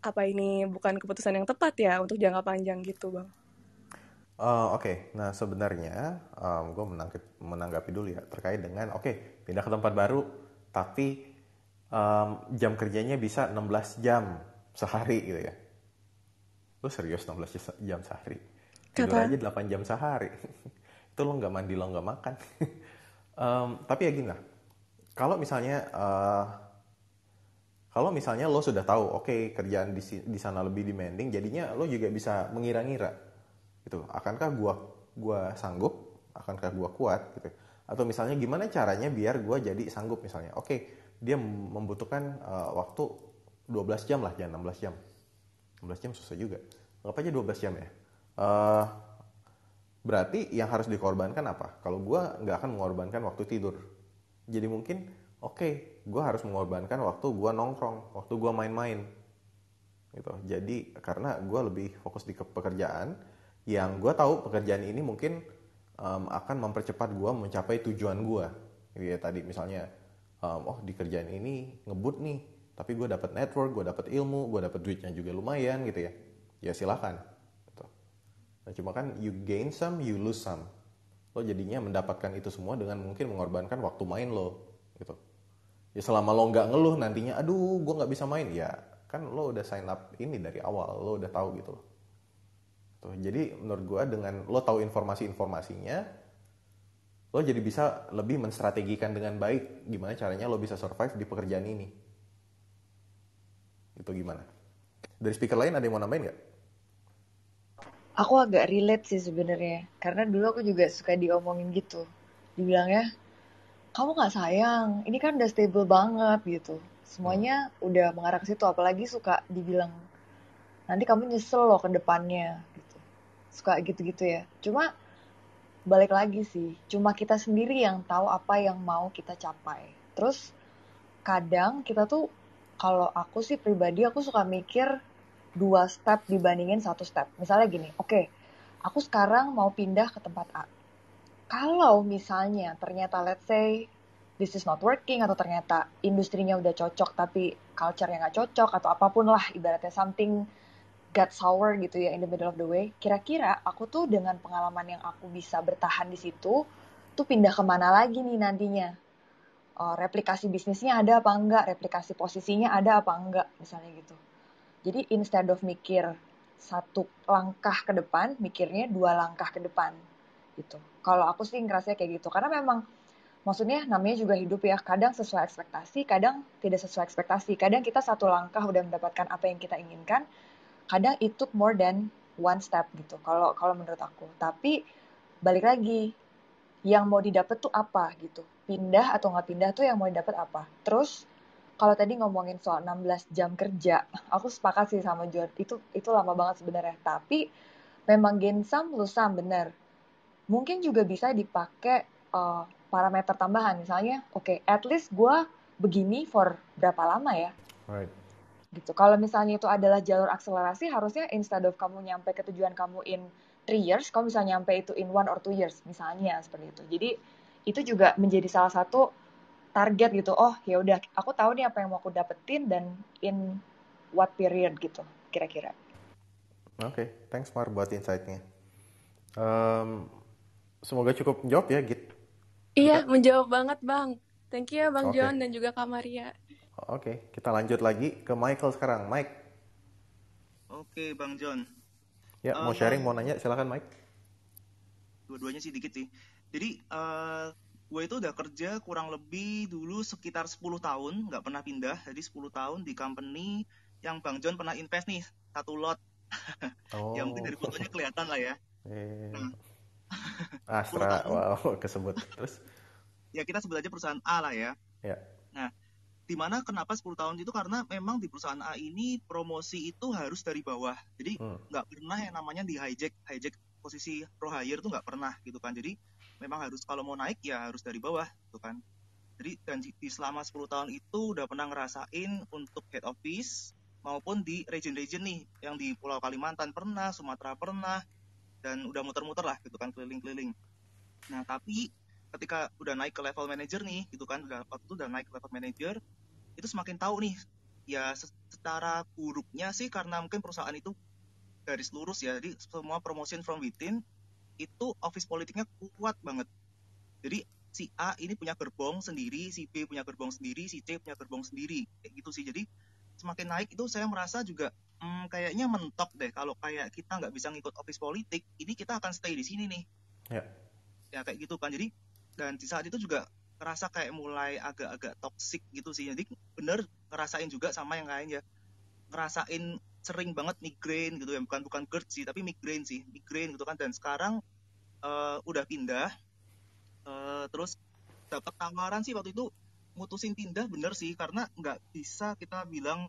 apa ini bukan keputusan yang tepat ya untuk jangka panjang gitu bang Uh, oke, okay. nah sebenarnya um, gue menanggapi dulu ya terkait dengan oke okay, pindah ke tempat baru tapi um, jam kerjanya bisa 16 jam sehari gitu ya. Lu serius 16 jam sehari? Tidur Kata... aja 8 jam sehari. Itu lo nggak mandi, lo nggak makan. Um, tapi ya gini lah, kalau misalnya uh, kalau misalnya lo sudah tahu, oke okay, kerjaan di, di sana lebih demanding, jadinya lo juga bisa mengira-ngira gitu. Akankah gua gua sanggup? Akankah gua kuat gitu? Atau misalnya gimana caranya biar gua jadi sanggup misalnya. Oke, okay, dia membutuhkan uh, waktu 12 jam lah, jangan 16 jam. 16 jam susah juga. apa aja 12 jam ya. Uh, Berarti yang harus dikorbankan apa? Kalau gue nggak akan mengorbankan waktu tidur. Jadi mungkin, oke, okay, gue harus mengorbankan waktu gue nongkrong, waktu gue main-main. Gitu. Jadi karena gue lebih fokus di pekerjaan, yang gue tahu pekerjaan ini mungkin um, akan mempercepat gue mencapai tujuan gue. Gitu ya tadi misalnya, um, oh di kerjaan ini ngebut nih, tapi gue dapat network, gue dapat ilmu, gue dapat duitnya juga lumayan gitu ya. Ya silakan Nah, cuma kan you gain some, you lose some. Lo jadinya mendapatkan itu semua dengan mungkin mengorbankan waktu main lo, gitu. Ya selama lo nggak ngeluh nantinya, aduh, gue nggak bisa main, ya kan lo udah sign up ini dari awal, lo udah tahu gitu loh. Tuh, jadi menurut gue dengan lo tahu informasi-informasinya, lo jadi bisa lebih menstrategikan dengan baik gimana caranya lo bisa survive di pekerjaan ini. Itu gimana? Dari speaker lain ada yang mau nambahin nggak? aku agak relate sih sebenarnya karena dulu aku juga suka diomongin gitu dibilang ya kamu nggak sayang ini kan udah stable banget gitu semuanya udah mengarah ke situ apalagi suka dibilang nanti kamu nyesel loh ke depannya gitu suka gitu-gitu ya cuma balik lagi sih cuma kita sendiri yang tahu apa yang mau kita capai terus kadang kita tuh kalau aku sih pribadi aku suka mikir dua step dibandingin satu step. Misalnya gini, oke, okay, aku sekarang mau pindah ke tempat A. Kalau misalnya ternyata let's say this is not working atau ternyata industrinya udah cocok tapi culture yang nggak cocok atau apapun lah ibaratnya something got sour gitu ya in the middle of the way. Kira-kira aku tuh dengan pengalaman yang aku bisa bertahan di situ, tuh pindah kemana lagi nih nantinya? Oh, replikasi bisnisnya ada apa enggak? Replikasi posisinya ada apa enggak? Misalnya gitu. Jadi instead of mikir satu langkah ke depan, mikirnya dua langkah ke depan gitu. Kalau aku sih ngerasa kayak gitu karena memang maksudnya namanya juga hidup ya kadang sesuai ekspektasi kadang tidak sesuai ekspektasi kadang kita satu langkah udah mendapatkan apa yang kita inginkan kadang it took more than one step gitu kalau kalau menurut aku tapi balik lagi yang mau didapat tuh apa gitu pindah atau nggak pindah tuh yang mau didapat apa terus kalau tadi ngomongin soal 16 jam kerja, aku sepakat sih sama John. Itu itu lama banget sebenarnya. Tapi memang gensam lusam bener. Mungkin juga bisa dipakai uh, parameter tambahan. Misalnya, oke, okay, at least gue begini for berapa lama ya? Right. Gitu. Kalau misalnya itu adalah jalur akselerasi, harusnya instead of kamu nyampe ke tujuan kamu in 3 years, kamu bisa nyampe itu in one or two years, misalnya seperti itu. Jadi itu juga menjadi salah satu target gitu oh ya udah aku tahu nih apa yang mau aku dapetin dan in what period gitu kira-kira oke okay. thanks Mar buat insightnya um, semoga cukup menjawab ya Git iya kita... menjawab banget Bang thank you ya Bang okay. John dan juga Kak Maria oke okay. kita lanjut lagi ke Michael sekarang Mike oke okay, Bang John ya uh, mau eh, sharing mau nanya silakan Mike dua-duanya sih dikit sih jadi uh, gue itu udah kerja kurang lebih dulu sekitar 10 tahun, nggak pernah pindah. Jadi 10 tahun di company yang Bang John pernah invest nih, satu lot. Oh. yang mungkin dari oh. fotonya kelihatan lah ya. Eh. Nah. Astra, ah, wow, kesebut. Terus? ya kita sebut aja perusahaan A lah ya. Ya. Nah, dimana kenapa 10 tahun itu karena memang di perusahaan A ini promosi itu harus dari bawah. Jadi hmm. nggak hmm. pernah yang namanya di hijack, hijack posisi pro hire itu nggak pernah gitu kan. Jadi memang harus kalau mau naik ya harus dari bawah gitu kan jadi dan di selama 10 tahun itu udah pernah ngerasain untuk head office maupun di region-region nih yang di Pulau Kalimantan pernah, Sumatera pernah dan udah muter-muter lah gitu kan keliling-keliling. Nah tapi ketika udah naik ke level manager nih gitu kan udah waktu itu udah naik ke level manager itu semakin tahu nih ya secara buruknya sih karena mungkin perusahaan itu garis lurus ya jadi semua promotion from within itu office politiknya kuat banget. Jadi si A ini punya gerbong sendiri, si B punya gerbong sendiri, si C punya gerbong sendiri, kayak gitu sih. Jadi semakin naik itu saya merasa juga hmm, kayaknya mentok deh kalau kayak kita nggak bisa ngikut office politik, ini kita akan stay di sini nih. Ya. Ya kayak gitu kan. Jadi dan di saat itu juga terasa kayak mulai agak-agak toksik gitu sih. Jadi bener ngerasain juga sama yang lain ya. Ngerasain sering banget migrain gitu ya bukan bukan GERD sih tapi migrain sih migrain gitu kan dan sekarang uh, udah pindah uh, terus dapat tawaran sih waktu itu mutusin pindah bener sih karena nggak bisa kita bilang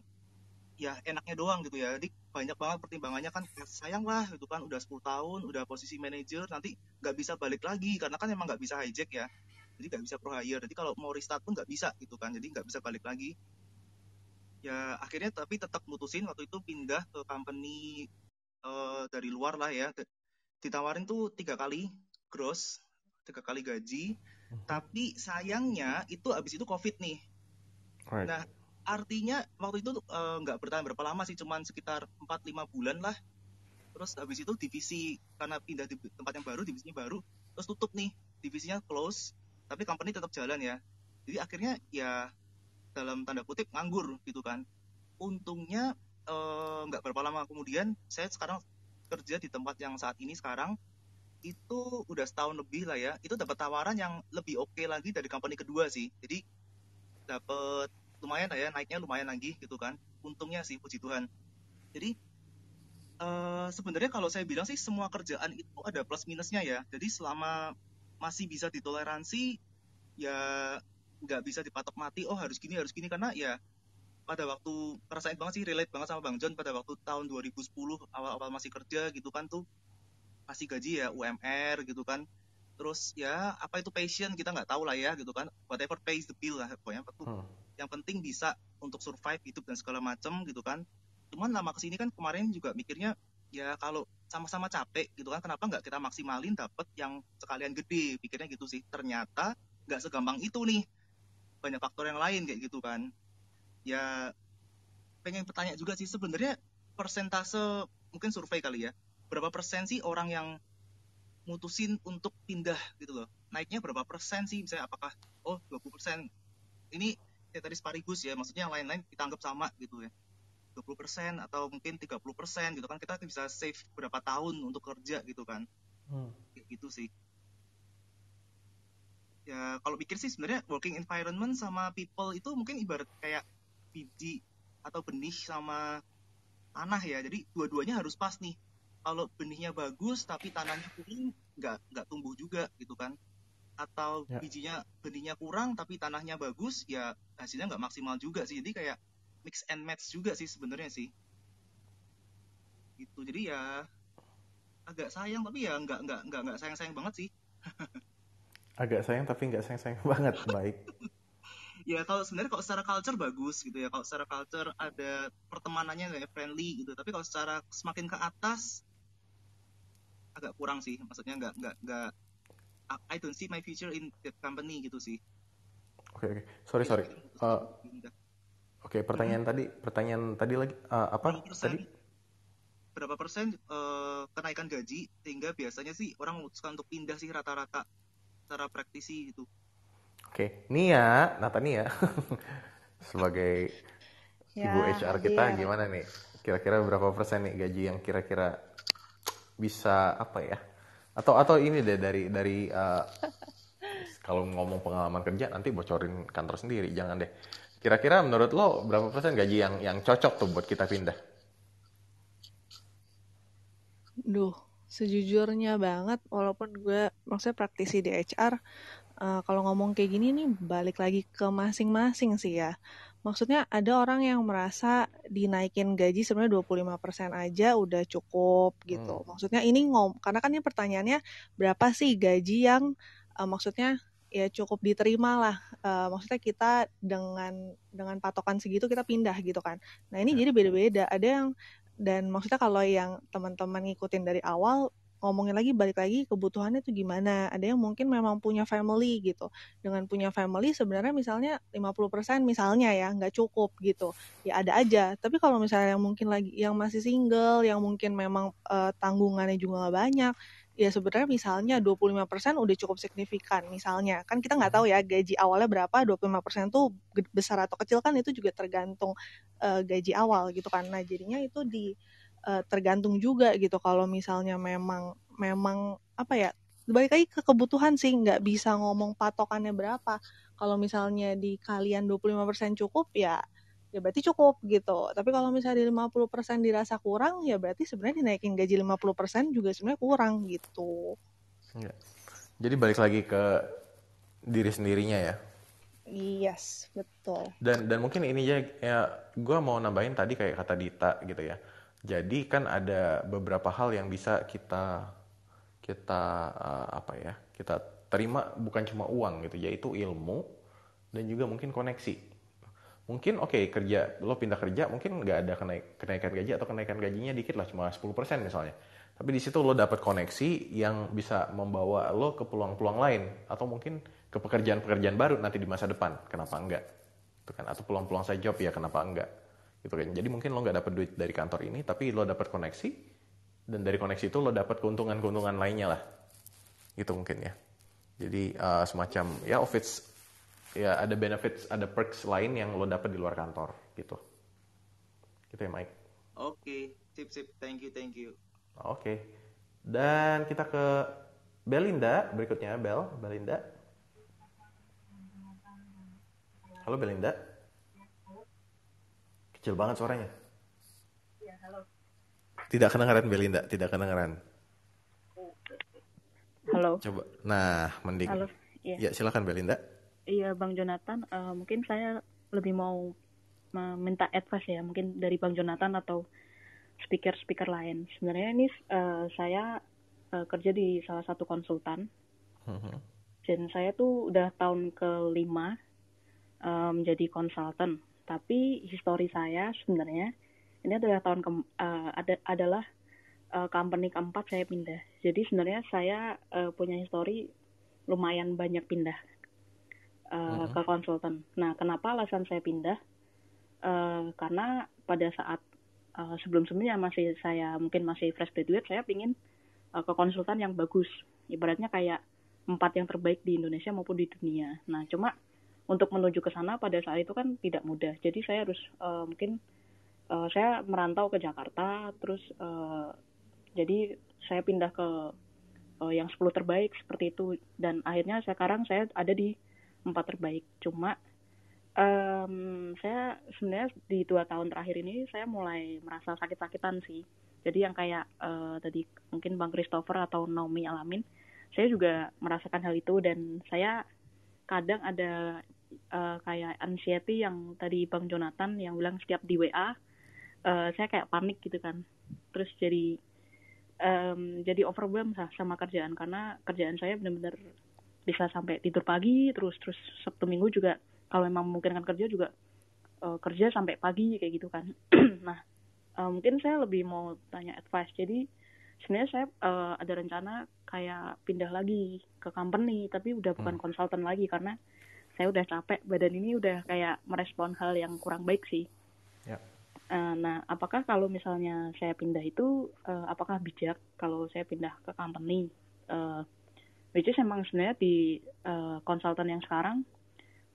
ya enaknya doang gitu ya jadi banyak banget pertimbangannya kan ya, sayang lah gitu kan udah 10 tahun udah posisi manager nanti nggak bisa balik lagi karena kan emang nggak bisa hijack ya jadi nggak bisa pro hire jadi kalau mau restart pun nggak bisa gitu kan jadi nggak bisa balik lagi ya akhirnya tapi tetap mutusin waktu itu pindah ke company uh, dari luar lah ya ditawarin tuh tiga kali gross tiga kali gaji hmm. tapi sayangnya itu abis itu covid nih right. nah artinya waktu itu eh, nggak uh, bertahan berapa lama sih cuman sekitar 4-5 bulan lah terus abis itu divisi karena pindah di tempat yang baru divisinya baru terus tutup nih divisinya close tapi company tetap jalan ya jadi akhirnya ya dalam tanda kutip nganggur gitu kan untungnya eh, nggak uh, berapa lama kemudian saya sekarang kerja di tempat yang saat ini sekarang itu udah setahun lebih lah ya itu dapat tawaran yang lebih oke okay lagi dari company kedua sih jadi dapat lumayan lah ya naiknya lumayan lagi gitu kan untungnya sih puji Tuhan jadi uh, sebenarnya kalau saya bilang sih semua kerjaan itu ada plus minusnya ya jadi selama masih bisa ditoleransi ya nggak bisa dipatok mati oh harus gini harus gini karena ya pada waktu ngerasain banget sih relate banget sama Bang John pada waktu tahun 2010 awal-awal masih kerja gitu kan tuh masih gaji ya UMR gitu kan terus ya apa itu passion kita nggak tahu lah ya gitu kan whatever pays the bill lah pokoknya tuh hmm. yang penting bisa untuk survive hidup dan segala macam gitu kan cuman lama kesini kan kemarin juga mikirnya ya kalau sama-sama capek gitu kan kenapa nggak kita maksimalin dapat yang sekalian gede pikirnya gitu sih ternyata nggak segampang itu nih banyak faktor yang lain kayak gitu kan ya pengen bertanya juga sih sebenarnya persentase mungkin survei kali ya berapa persen sih orang yang mutusin untuk pindah gitu loh naiknya berapa persen sih misalnya apakah oh 20 persen ini ya tadi sparigus ya maksudnya yang lain-lain kita anggap sama gitu ya 20 persen atau mungkin 30 persen gitu kan kita bisa save berapa tahun untuk kerja gitu kan hmm. gitu sih ya kalau pikir sih sebenarnya working environment sama people itu mungkin ibarat kayak biji atau benih sama tanah ya jadi dua-duanya harus pas nih kalau benihnya bagus tapi tanahnya kuning nggak nggak tumbuh juga gitu kan atau ya. bijinya benihnya kurang tapi tanahnya bagus ya hasilnya nggak maksimal juga sih jadi kayak mix and match juga sih sebenarnya sih itu jadi ya agak sayang tapi ya nggak nggak nggak nggak sayang sayang banget sih agak sayang tapi nggak sayang sayang banget baik ya kalau sebenarnya kalau secara culture bagus gitu ya kalau secara culture ada pertemanannya kayak ya, friendly gitu tapi kalau secara semakin ke atas agak kurang sih maksudnya nggak nggak nggak I don't see my future in the company gitu sih oke okay, oke okay. sorry sorry uh, oke okay, pertanyaan hmm. tadi pertanyaan tadi lagi uh, apa tadi berapa persen uh, kenaikan gaji sehingga biasanya sih orang memutuskan untuk pindah sih rata-rata secara praktisi gitu. Oke, Nia, Nia sebagai ya, ibu HR kita iya. gimana nih? Kira-kira berapa persen nih gaji yang kira-kira bisa apa ya? Atau atau ini deh dari dari uh, kalau ngomong pengalaman kerja nanti bocorin kantor sendiri, jangan deh. Kira-kira menurut lo berapa persen gaji yang yang cocok tuh buat kita pindah? Duh, sejujurnya banget walaupun gue maksudnya praktisi di HR uh, eh, kalau ngomong kayak gini nih balik lagi ke masing-masing sih ya maksudnya ada orang yang merasa dinaikin gaji sebenarnya 25% aja udah cukup gitu hmm. maksudnya ini ngom karena kan ini pertanyaannya berapa sih gaji yang uh, maksudnya ya cukup diterima lah uh, maksudnya kita dengan dengan patokan segitu kita pindah gitu kan nah ini hmm. jadi beda-beda ada yang dan maksudnya kalau yang teman-teman ngikutin dari awal ngomongin lagi balik lagi kebutuhannya tuh gimana ada yang mungkin memang punya family gitu dengan punya family sebenarnya misalnya 50% misalnya ya nggak cukup gitu ya ada aja tapi kalau misalnya yang mungkin lagi yang masih single yang mungkin memang uh, tanggungannya juga nggak banyak ya sebenarnya misalnya 25% udah cukup signifikan misalnya kan kita nggak tahu ya gaji awalnya berapa 25% tuh besar atau kecil kan itu juga tergantung uh, gaji awal gitu kan nah jadinya itu di uh, tergantung juga gitu kalau misalnya memang memang apa ya balik lagi ke kebutuhan sih nggak bisa ngomong patokannya berapa kalau misalnya di kalian 25% cukup ya ya berarti cukup gitu. Tapi kalau misalnya di 50% dirasa kurang, ya berarti sebenarnya dinaikin gaji 50% juga sebenarnya kurang gitu. Ya. Jadi balik lagi ke diri sendirinya ya. Yes, betul. Dan dan mungkin ini ya, ya gue mau nambahin tadi kayak kata Dita gitu ya. Jadi kan ada beberapa hal yang bisa kita kita uh, apa ya kita terima bukan cuma uang gitu yaitu ilmu dan juga mungkin koneksi mungkin oke okay, kerja lo pindah kerja mungkin nggak ada kenaik, kenaikan gaji atau kenaikan gajinya dikit lah cuma 10% misalnya tapi di situ lo dapat koneksi yang bisa membawa lo ke peluang-peluang lain atau mungkin ke pekerjaan-pekerjaan baru nanti di masa depan kenapa enggak itu kan atau peluang-peluang saya job ya kenapa enggak gitu kan jadi mungkin lo nggak dapat duit dari kantor ini tapi lo dapat koneksi dan dari koneksi itu lo dapat keuntungan-keuntungan lainnya lah gitu mungkin ya jadi uh, semacam ya office ya ada benefits, ada perks lain yang lo dapat di luar kantor gitu. Gitu ya Mike. Oke, okay. sip sip, thank you thank you. Oke, okay. dan kita ke Belinda berikutnya Bel, Belinda. Halo Belinda. Kecil banget suaranya. Ya, halo. Tidak kedengaran Belinda, tidak kedengaran. Halo. Coba. Nah, mending. Halo. Ya, ya silakan Belinda. Iya Bang Jonathan, uh, mungkin saya lebih mau minta advice ya, mungkin dari Bang Jonathan atau speaker-speaker lain. Sebenarnya ini uh, saya uh, kerja di salah satu konsultan, uh dan saya tuh udah tahun kelima um, menjadi konsultan. Tapi histori saya sebenarnya ini adalah tahun ke, uh, ada, adalah uh, company keempat saya pindah. Jadi sebenarnya saya uh, punya histori lumayan banyak pindah uh, uh-huh. ke konsultan. Nah, kenapa alasan saya pindah? Uh, karena pada saat uh, sebelum-sebelumnya masih saya mungkin masih fresh graduate, saya pingin uh, ke konsultan yang bagus. Ibaratnya kayak empat yang terbaik di Indonesia maupun di dunia. Nah, cuma untuk menuju ke sana pada saat itu kan tidak mudah. Jadi saya harus uh, mungkin uh, saya merantau ke Jakarta, terus uh, jadi saya pindah ke uh, yang sepuluh terbaik seperti itu dan akhirnya sekarang saya ada di empat terbaik cuma um, saya sebenarnya di dua tahun terakhir ini saya mulai merasa sakit-sakitan sih jadi yang kayak uh, tadi mungkin bang Christopher atau Naomi alamin saya juga merasakan hal itu dan saya kadang ada uh, kayak anxiety yang tadi bang Jonathan yang bilang setiap di WA uh, eh, saya kayak panik gitu kan terus jadi um, jadi overwhelmed sama kerjaan karena kerjaan saya benar-benar bisa sampai tidur pagi terus terus sabtu minggu juga kalau memang mungkin kan kerja juga uh, kerja sampai pagi kayak gitu kan nah uh, mungkin saya lebih mau tanya advice jadi sebenarnya saya uh, ada rencana kayak pindah lagi ke company tapi udah hmm. bukan konsultan lagi karena saya udah capek badan ini udah kayak merespon hal yang kurang baik sih ya. nah apakah kalau misalnya saya pindah itu apakah bijak kalau saya pindah ke company which is emang sebenarnya di uh, konsultan yang sekarang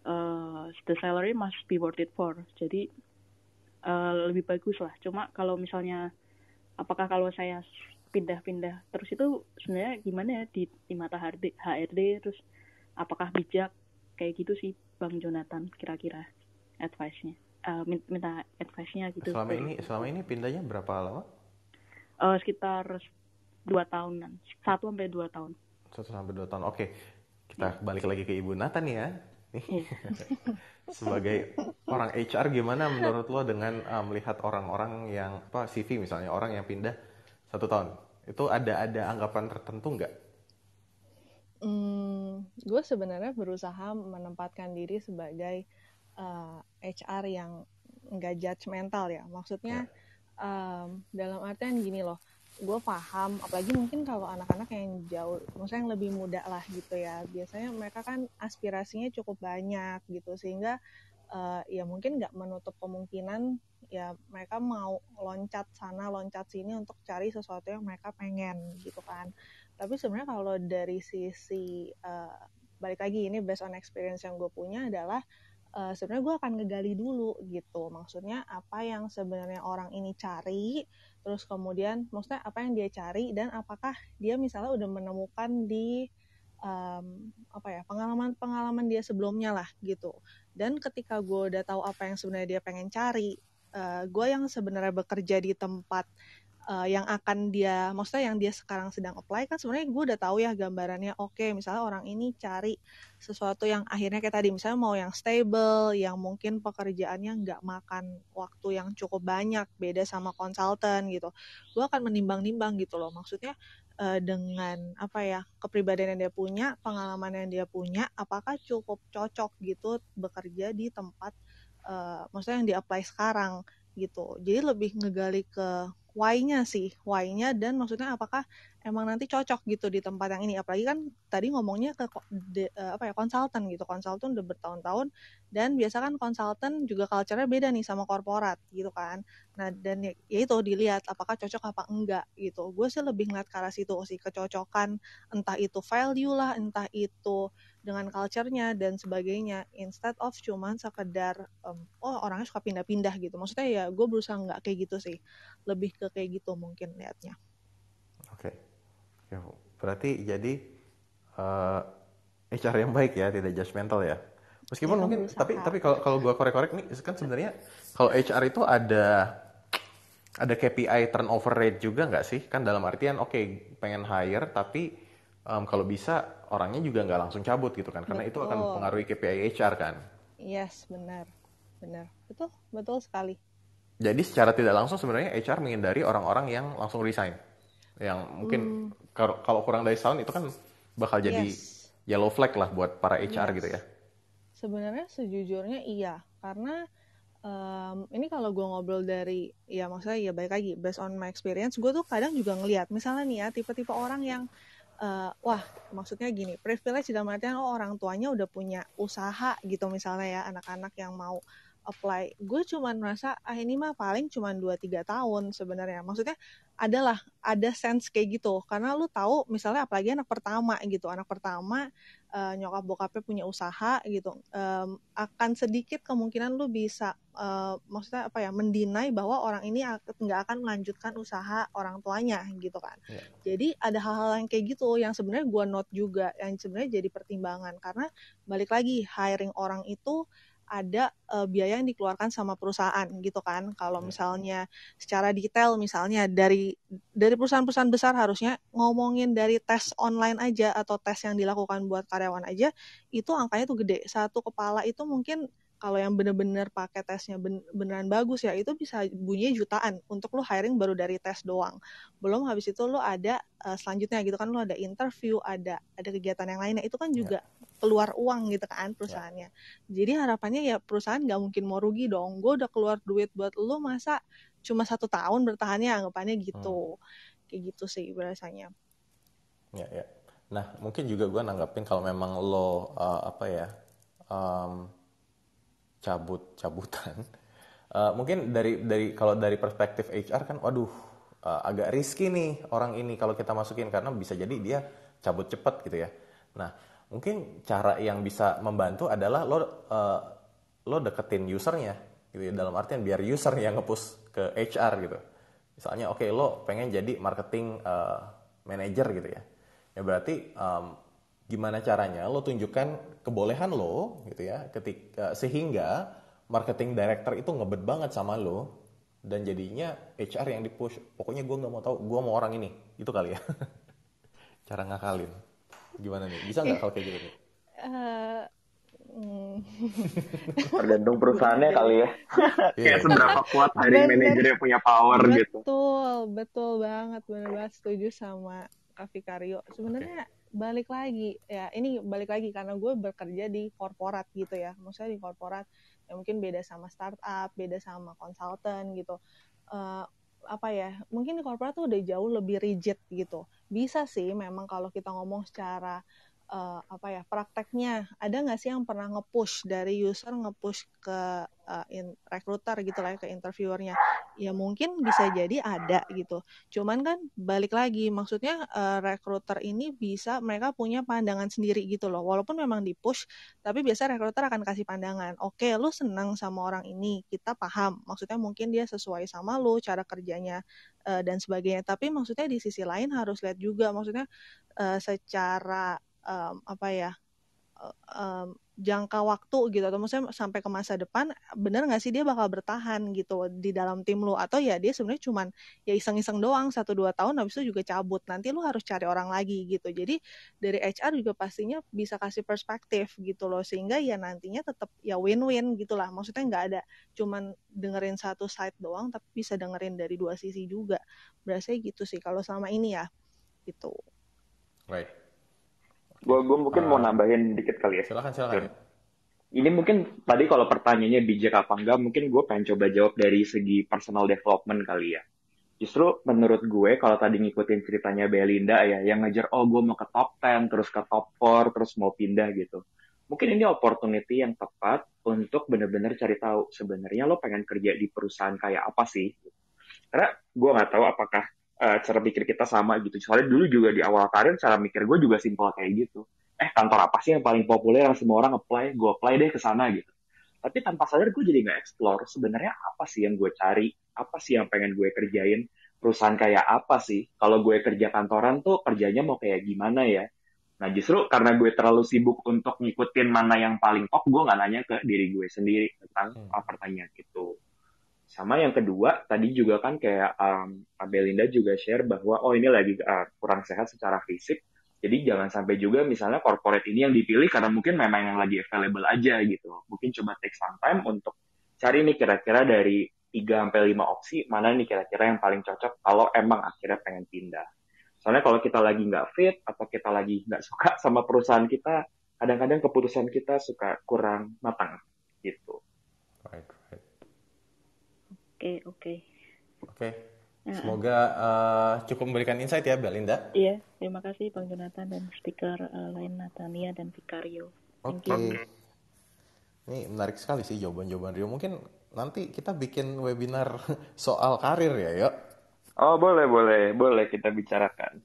uh, the salary must be worth it for jadi uh, lebih bagus lah cuma kalau misalnya apakah kalau saya pindah-pindah terus itu sebenarnya gimana ya di, di mata HRD, HRD terus apakah bijak kayak gitu sih Bang Jonathan kira-kira advice-nya uh, minta advice-nya gitu selama ini selama ini pindahnya berapa lama uh, sekitar dua tahunan satu sampai dua tahun satu sampai dua tahun. Oke, kita balik lagi ke Ibu Nathan ya. Iya. Sebagai orang HR gimana menurut lo dengan uh, melihat orang-orang yang apa CV misalnya orang yang pindah satu tahun itu ada ada anggapan tertentu nggak? Hmm, gue sebenarnya berusaha menempatkan diri sebagai uh, eh, HR yang nggak judgmental ya. Maksudnya ya. um, dalam artian gini loh gue paham apalagi mungkin kalau anak-anak yang jauh maksudnya yang lebih muda lah gitu ya biasanya mereka kan aspirasinya cukup banyak gitu sehingga uh, ya mungkin nggak menutup kemungkinan ya mereka mau loncat sana loncat sini untuk cari sesuatu yang mereka pengen gitu kan tapi sebenarnya kalau dari sisi uh, balik lagi ini based on experience yang gue punya adalah uh, sebenarnya gue akan ngegali dulu gitu maksudnya apa yang sebenarnya orang ini cari terus kemudian maksudnya apa yang dia cari dan apakah dia misalnya udah menemukan di um, apa ya pengalaman pengalaman dia sebelumnya lah gitu dan ketika gue udah tahu apa yang sebenarnya dia pengen cari uh, eh, gue yang sebenarnya bekerja di tempat uh, yang akan dia maksudnya yang dia sekarang sedang apply kan sebenarnya gue udah tahu ya gambarannya oke okay, misalnya orang ini cari sesuatu yang akhirnya kayak tadi misalnya mau yang stable yang mungkin pekerjaannya nggak makan waktu yang cukup banyak beda sama konsultan gitu gue akan menimbang-nimbang gitu loh maksudnya eh, dengan apa ya kepribadian yang dia punya pengalaman yang dia punya apakah cukup cocok gitu bekerja di tempat uh, maksudnya yang di apply sekarang gitu jadi lebih ngegali ke why-nya sih, why-nya dan maksudnya apakah emang nanti cocok gitu di tempat yang ini. Apalagi kan tadi ngomongnya ke de, eh, apa ya konsultan gitu, konsultan udah bertahun-tahun dan biasa kan konsultan juga culture-nya beda nih sama korporat gitu kan. Nah dan ya, ya itu dilihat apakah cocok apa enggak gitu. Gue sih lebih ngeliat ke arah situ sih kecocokan entah itu value lah, entah itu dengan culture-nya dan sebagainya instead of cuman sekedar um, oh orangnya suka pindah-pindah gitu maksudnya ya gue berusaha nggak kayak gitu sih lebih ke kayak gitu mungkin liatnya oke okay. ya berarti jadi uh, eh, HR eh, yang baik ya tidak judgmental ya meskipun ya, mungkin tapi tapi kalau kalau gue korek-korek nih kan sebenarnya kalau HR itu ada ada KPI turnover rate juga nggak sih kan dalam artian oke okay, pengen hire tapi um, kalau bisa orangnya juga nggak langsung cabut gitu kan karena betul. itu akan mempengaruhi KPI HR kan yes benar benar betul betul sekali jadi secara tidak langsung sebenarnya HR menghindari orang-orang yang langsung resign yang mungkin hmm. kalau kurang dari tahun itu kan bakal jadi yes. yellow flag lah buat para HR yes. gitu ya sebenarnya sejujurnya iya karena um, ini kalau gue ngobrol dari ya maksudnya ya baik lagi based on my experience gue tuh kadang juga ngelihat misalnya nih ya tipe-tipe orang yang uh, wah maksudnya gini privilege dalam artian oh orang tuanya udah punya usaha gitu misalnya ya anak-anak yang mau apply gue cuman merasa ah ini mah paling cuman 2-3 tahun sebenarnya maksudnya adalah ada sense kayak gitu karena lu tahu misalnya apalagi anak pertama gitu anak pertama uh, nyokap bokapnya punya usaha gitu um, akan sedikit kemungkinan lu bisa uh, maksudnya apa ya mendinai bahwa orang ini nggak akan melanjutkan usaha orang tuanya gitu kan yeah. jadi ada hal-hal yang kayak gitu yang sebenarnya gue note juga yang sebenarnya jadi pertimbangan karena balik lagi hiring orang itu ada uh, biaya yang dikeluarkan sama perusahaan gitu kan. Kalau misalnya secara detail misalnya dari dari perusahaan-perusahaan besar harusnya ngomongin dari tes online aja atau tes yang dilakukan buat karyawan aja itu angkanya tuh gede. Satu kepala itu mungkin kalau yang bener-bener pakai tesnya ben beneran bagus ya itu bisa bunyi jutaan untuk lo hiring baru dari tes doang belum habis itu lo ada uh, selanjutnya gitu kan lo ada interview ada ada kegiatan yang lainnya itu kan ya. juga yeah keluar uang gitu kan ya. perusahaannya. Ya. Jadi harapannya ya perusahaan nggak mungkin mau rugi dong. Gue udah keluar duit buat lo masa cuma satu tahun bertahannya anggapannya gitu. Hmm. Kayak gitu sih biasanya. Ya ya. Nah mungkin juga gue nanggapin kalau memang lo uh, apa ya um, cabut cabutan. Uh, mungkin dari dari kalau dari perspektif HR kan, waduh uh, agak riski nih orang ini kalau kita masukin karena bisa jadi dia cabut cepat gitu ya. Nah mungkin cara yang bisa membantu adalah lo uh, lo deketin usernya gitu ya dalam artian biar user yang ngepush ke HR gitu misalnya oke okay, lo pengen jadi marketing uh, manager gitu ya ya berarti um, gimana caranya lo tunjukkan kebolehan lo gitu ya ketika eh, sehingga marketing director itu ngebet banget sama lo dan jadinya HR yang dipush pokoknya gue nggak mau tahu gue mau orang ini itu kali ya cara ngakalin Gimana nih? Bisa nggak kalau kayak gitu? Uh, mm. Tergantung perusahaannya iya. kali ya. Iya. Kayak seberapa kuat hari manajernya yang punya power betul, gitu. Betul, betul banget. Benar banget setuju sama Kavi Karyo Sebenarnya okay balik lagi ya ini balik lagi karena gue bekerja di korporat gitu ya maksudnya di korporat ya mungkin beda sama startup beda sama konsultan gitu uh, apa ya mungkin di korporat tuh udah jauh lebih rigid gitu bisa sih memang kalau kita ngomong secara uh, apa ya prakteknya ada nggak sih yang pernah nge-push dari user nge-push ke uh, in, recruiter gitu lah ya, ke interviewernya ya mungkin bisa jadi ada gitu cuman kan balik lagi maksudnya uh, recruiter ini bisa mereka punya pandangan sendiri gitu loh walaupun memang di push tapi biasa rekruter akan kasih pandangan oke okay, lu senang sama orang ini kita paham maksudnya mungkin dia sesuai sama lu cara kerjanya dan sebagainya tapi maksudnya di sisi lain harus lihat juga maksudnya secara um, apa ya um, jangka waktu gitu atau maksudnya sampai ke masa depan bener nggak sih dia bakal bertahan gitu di dalam tim lu atau ya dia sebenarnya cuman ya iseng-iseng doang satu dua tahun habis itu juga cabut nanti lu harus cari orang lagi gitu jadi dari HR juga pastinya bisa kasih perspektif gitu loh sehingga ya nantinya tetap ya win-win gitulah maksudnya nggak ada cuman dengerin satu side doang tapi bisa dengerin dari dua sisi juga berasa gitu sih kalau selama ini ya gitu right Gue gue mungkin uh, mau ah. nambahin dikit kali ya. Silakan silakan. Ini mungkin tadi kalau pertanyaannya bijak apa enggak, mungkin gue pengen coba jawab dari segi personal development kali ya. Justru menurut gue kalau tadi ngikutin ceritanya Belinda ya, yang ngejar oh gue mau ke top 10, terus ke top 4, terus mau pindah gitu. Mungkin ini opportunity yang tepat untuk bener-bener cari tahu sebenarnya lo pengen kerja di perusahaan kayak apa sih. Karena gue nggak tahu apakah Eh, cara mikir kita sama gitu. Soalnya dulu juga di awal karir cara mikir gue juga simpel kayak gitu. Eh kantor apa sih yang paling populer yang semua orang apply? Gue apply deh ke sana gitu. Tapi tanpa sadar gue jadi nggak explore sebenarnya apa sih yang gue cari, apa sih yang pengen gue kerjain, perusahaan kayak apa sih? Kalau gue kerja kantoran tuh kerjanya mau kayak gimana ya? Nah justru karena gue terlalu sibuk untuk ngikutin mana yang paling top, gue nggak nanya ke diri gue sendiri tentang hmm. pertanyaan itu. Sama yang kedua, tadi juga kan kayak um, Belinda juga share bahwa oh ini lagi uh, kurang sehat secara fisik, jadi jangan sampai juga misalnya corporate ini yang dipilih karena mungkin memang yang lagi available aja gitu. Mungkin coba take some time untuk cari nih kira-kira dari 3 sampai 5 opsi mana nih kira-kira yang paling cocok kalau emang akhirnya pengen pindah. Soalnya kalau kita lagi nggak fit atau kita lagi nggak suka sama perusahaan kita, kadang-kadang keputusan kita suka kurang matang gitu. Oke, okay, oke. Okay. Oke. Okay. Semoga uh, cukup memberikan insight ya, Belinda. Iya, terima kasih Bang Jonathan dan speaker uh, lain Natania dan Vicario. Oke. Okay. Ini menarik sekali sih jawaban-jawaban Rio. Mungkin nanti kita bikin webinar soal karir ya, yuk. Oh, boleh, boleh. Boleh kita bicarakan.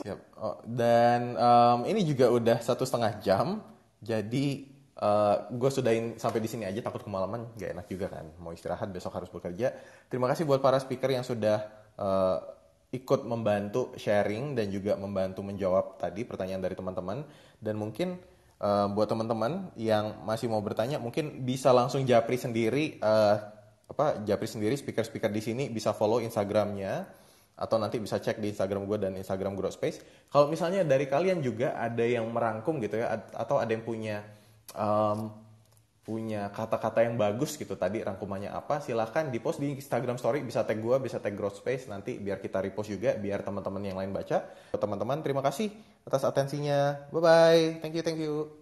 Siap. Oh, dan um, ini juga udah satu setengah jam. Jadi Uh, eh, gue sudahin sampai di sini aja takut kemalaman gak enak juga kan mau istirahat besok harus bekerja terima kasih buat para speaker yang sudah uh, ikut membantu sharing dan juga membantu menjawab tadi pertanyaan dari teman-teman dan mungkin uh, buat teman-teman yang masih mau bertanya mungkin bisa langsung japri sendiri uh, apa japri sendiri speaker-speaker di sini bisa follow instagramnya atau nanti bisa cek di Instagram gue dan Instagram Growth Space. Kalau misalnya dari kalian juga ada yang merangkum gitu ya, atau ada yang punya um, punya kata-kata yang bagus gitu tadi rangkumannya apa silahkan di post di Instagram Story bisa tag gue bisa tag Growth Space nanti biar kita repost juga biar teman-teman yang lain baca teman-teman terima kasih atas atensinya bye bye thank you thank you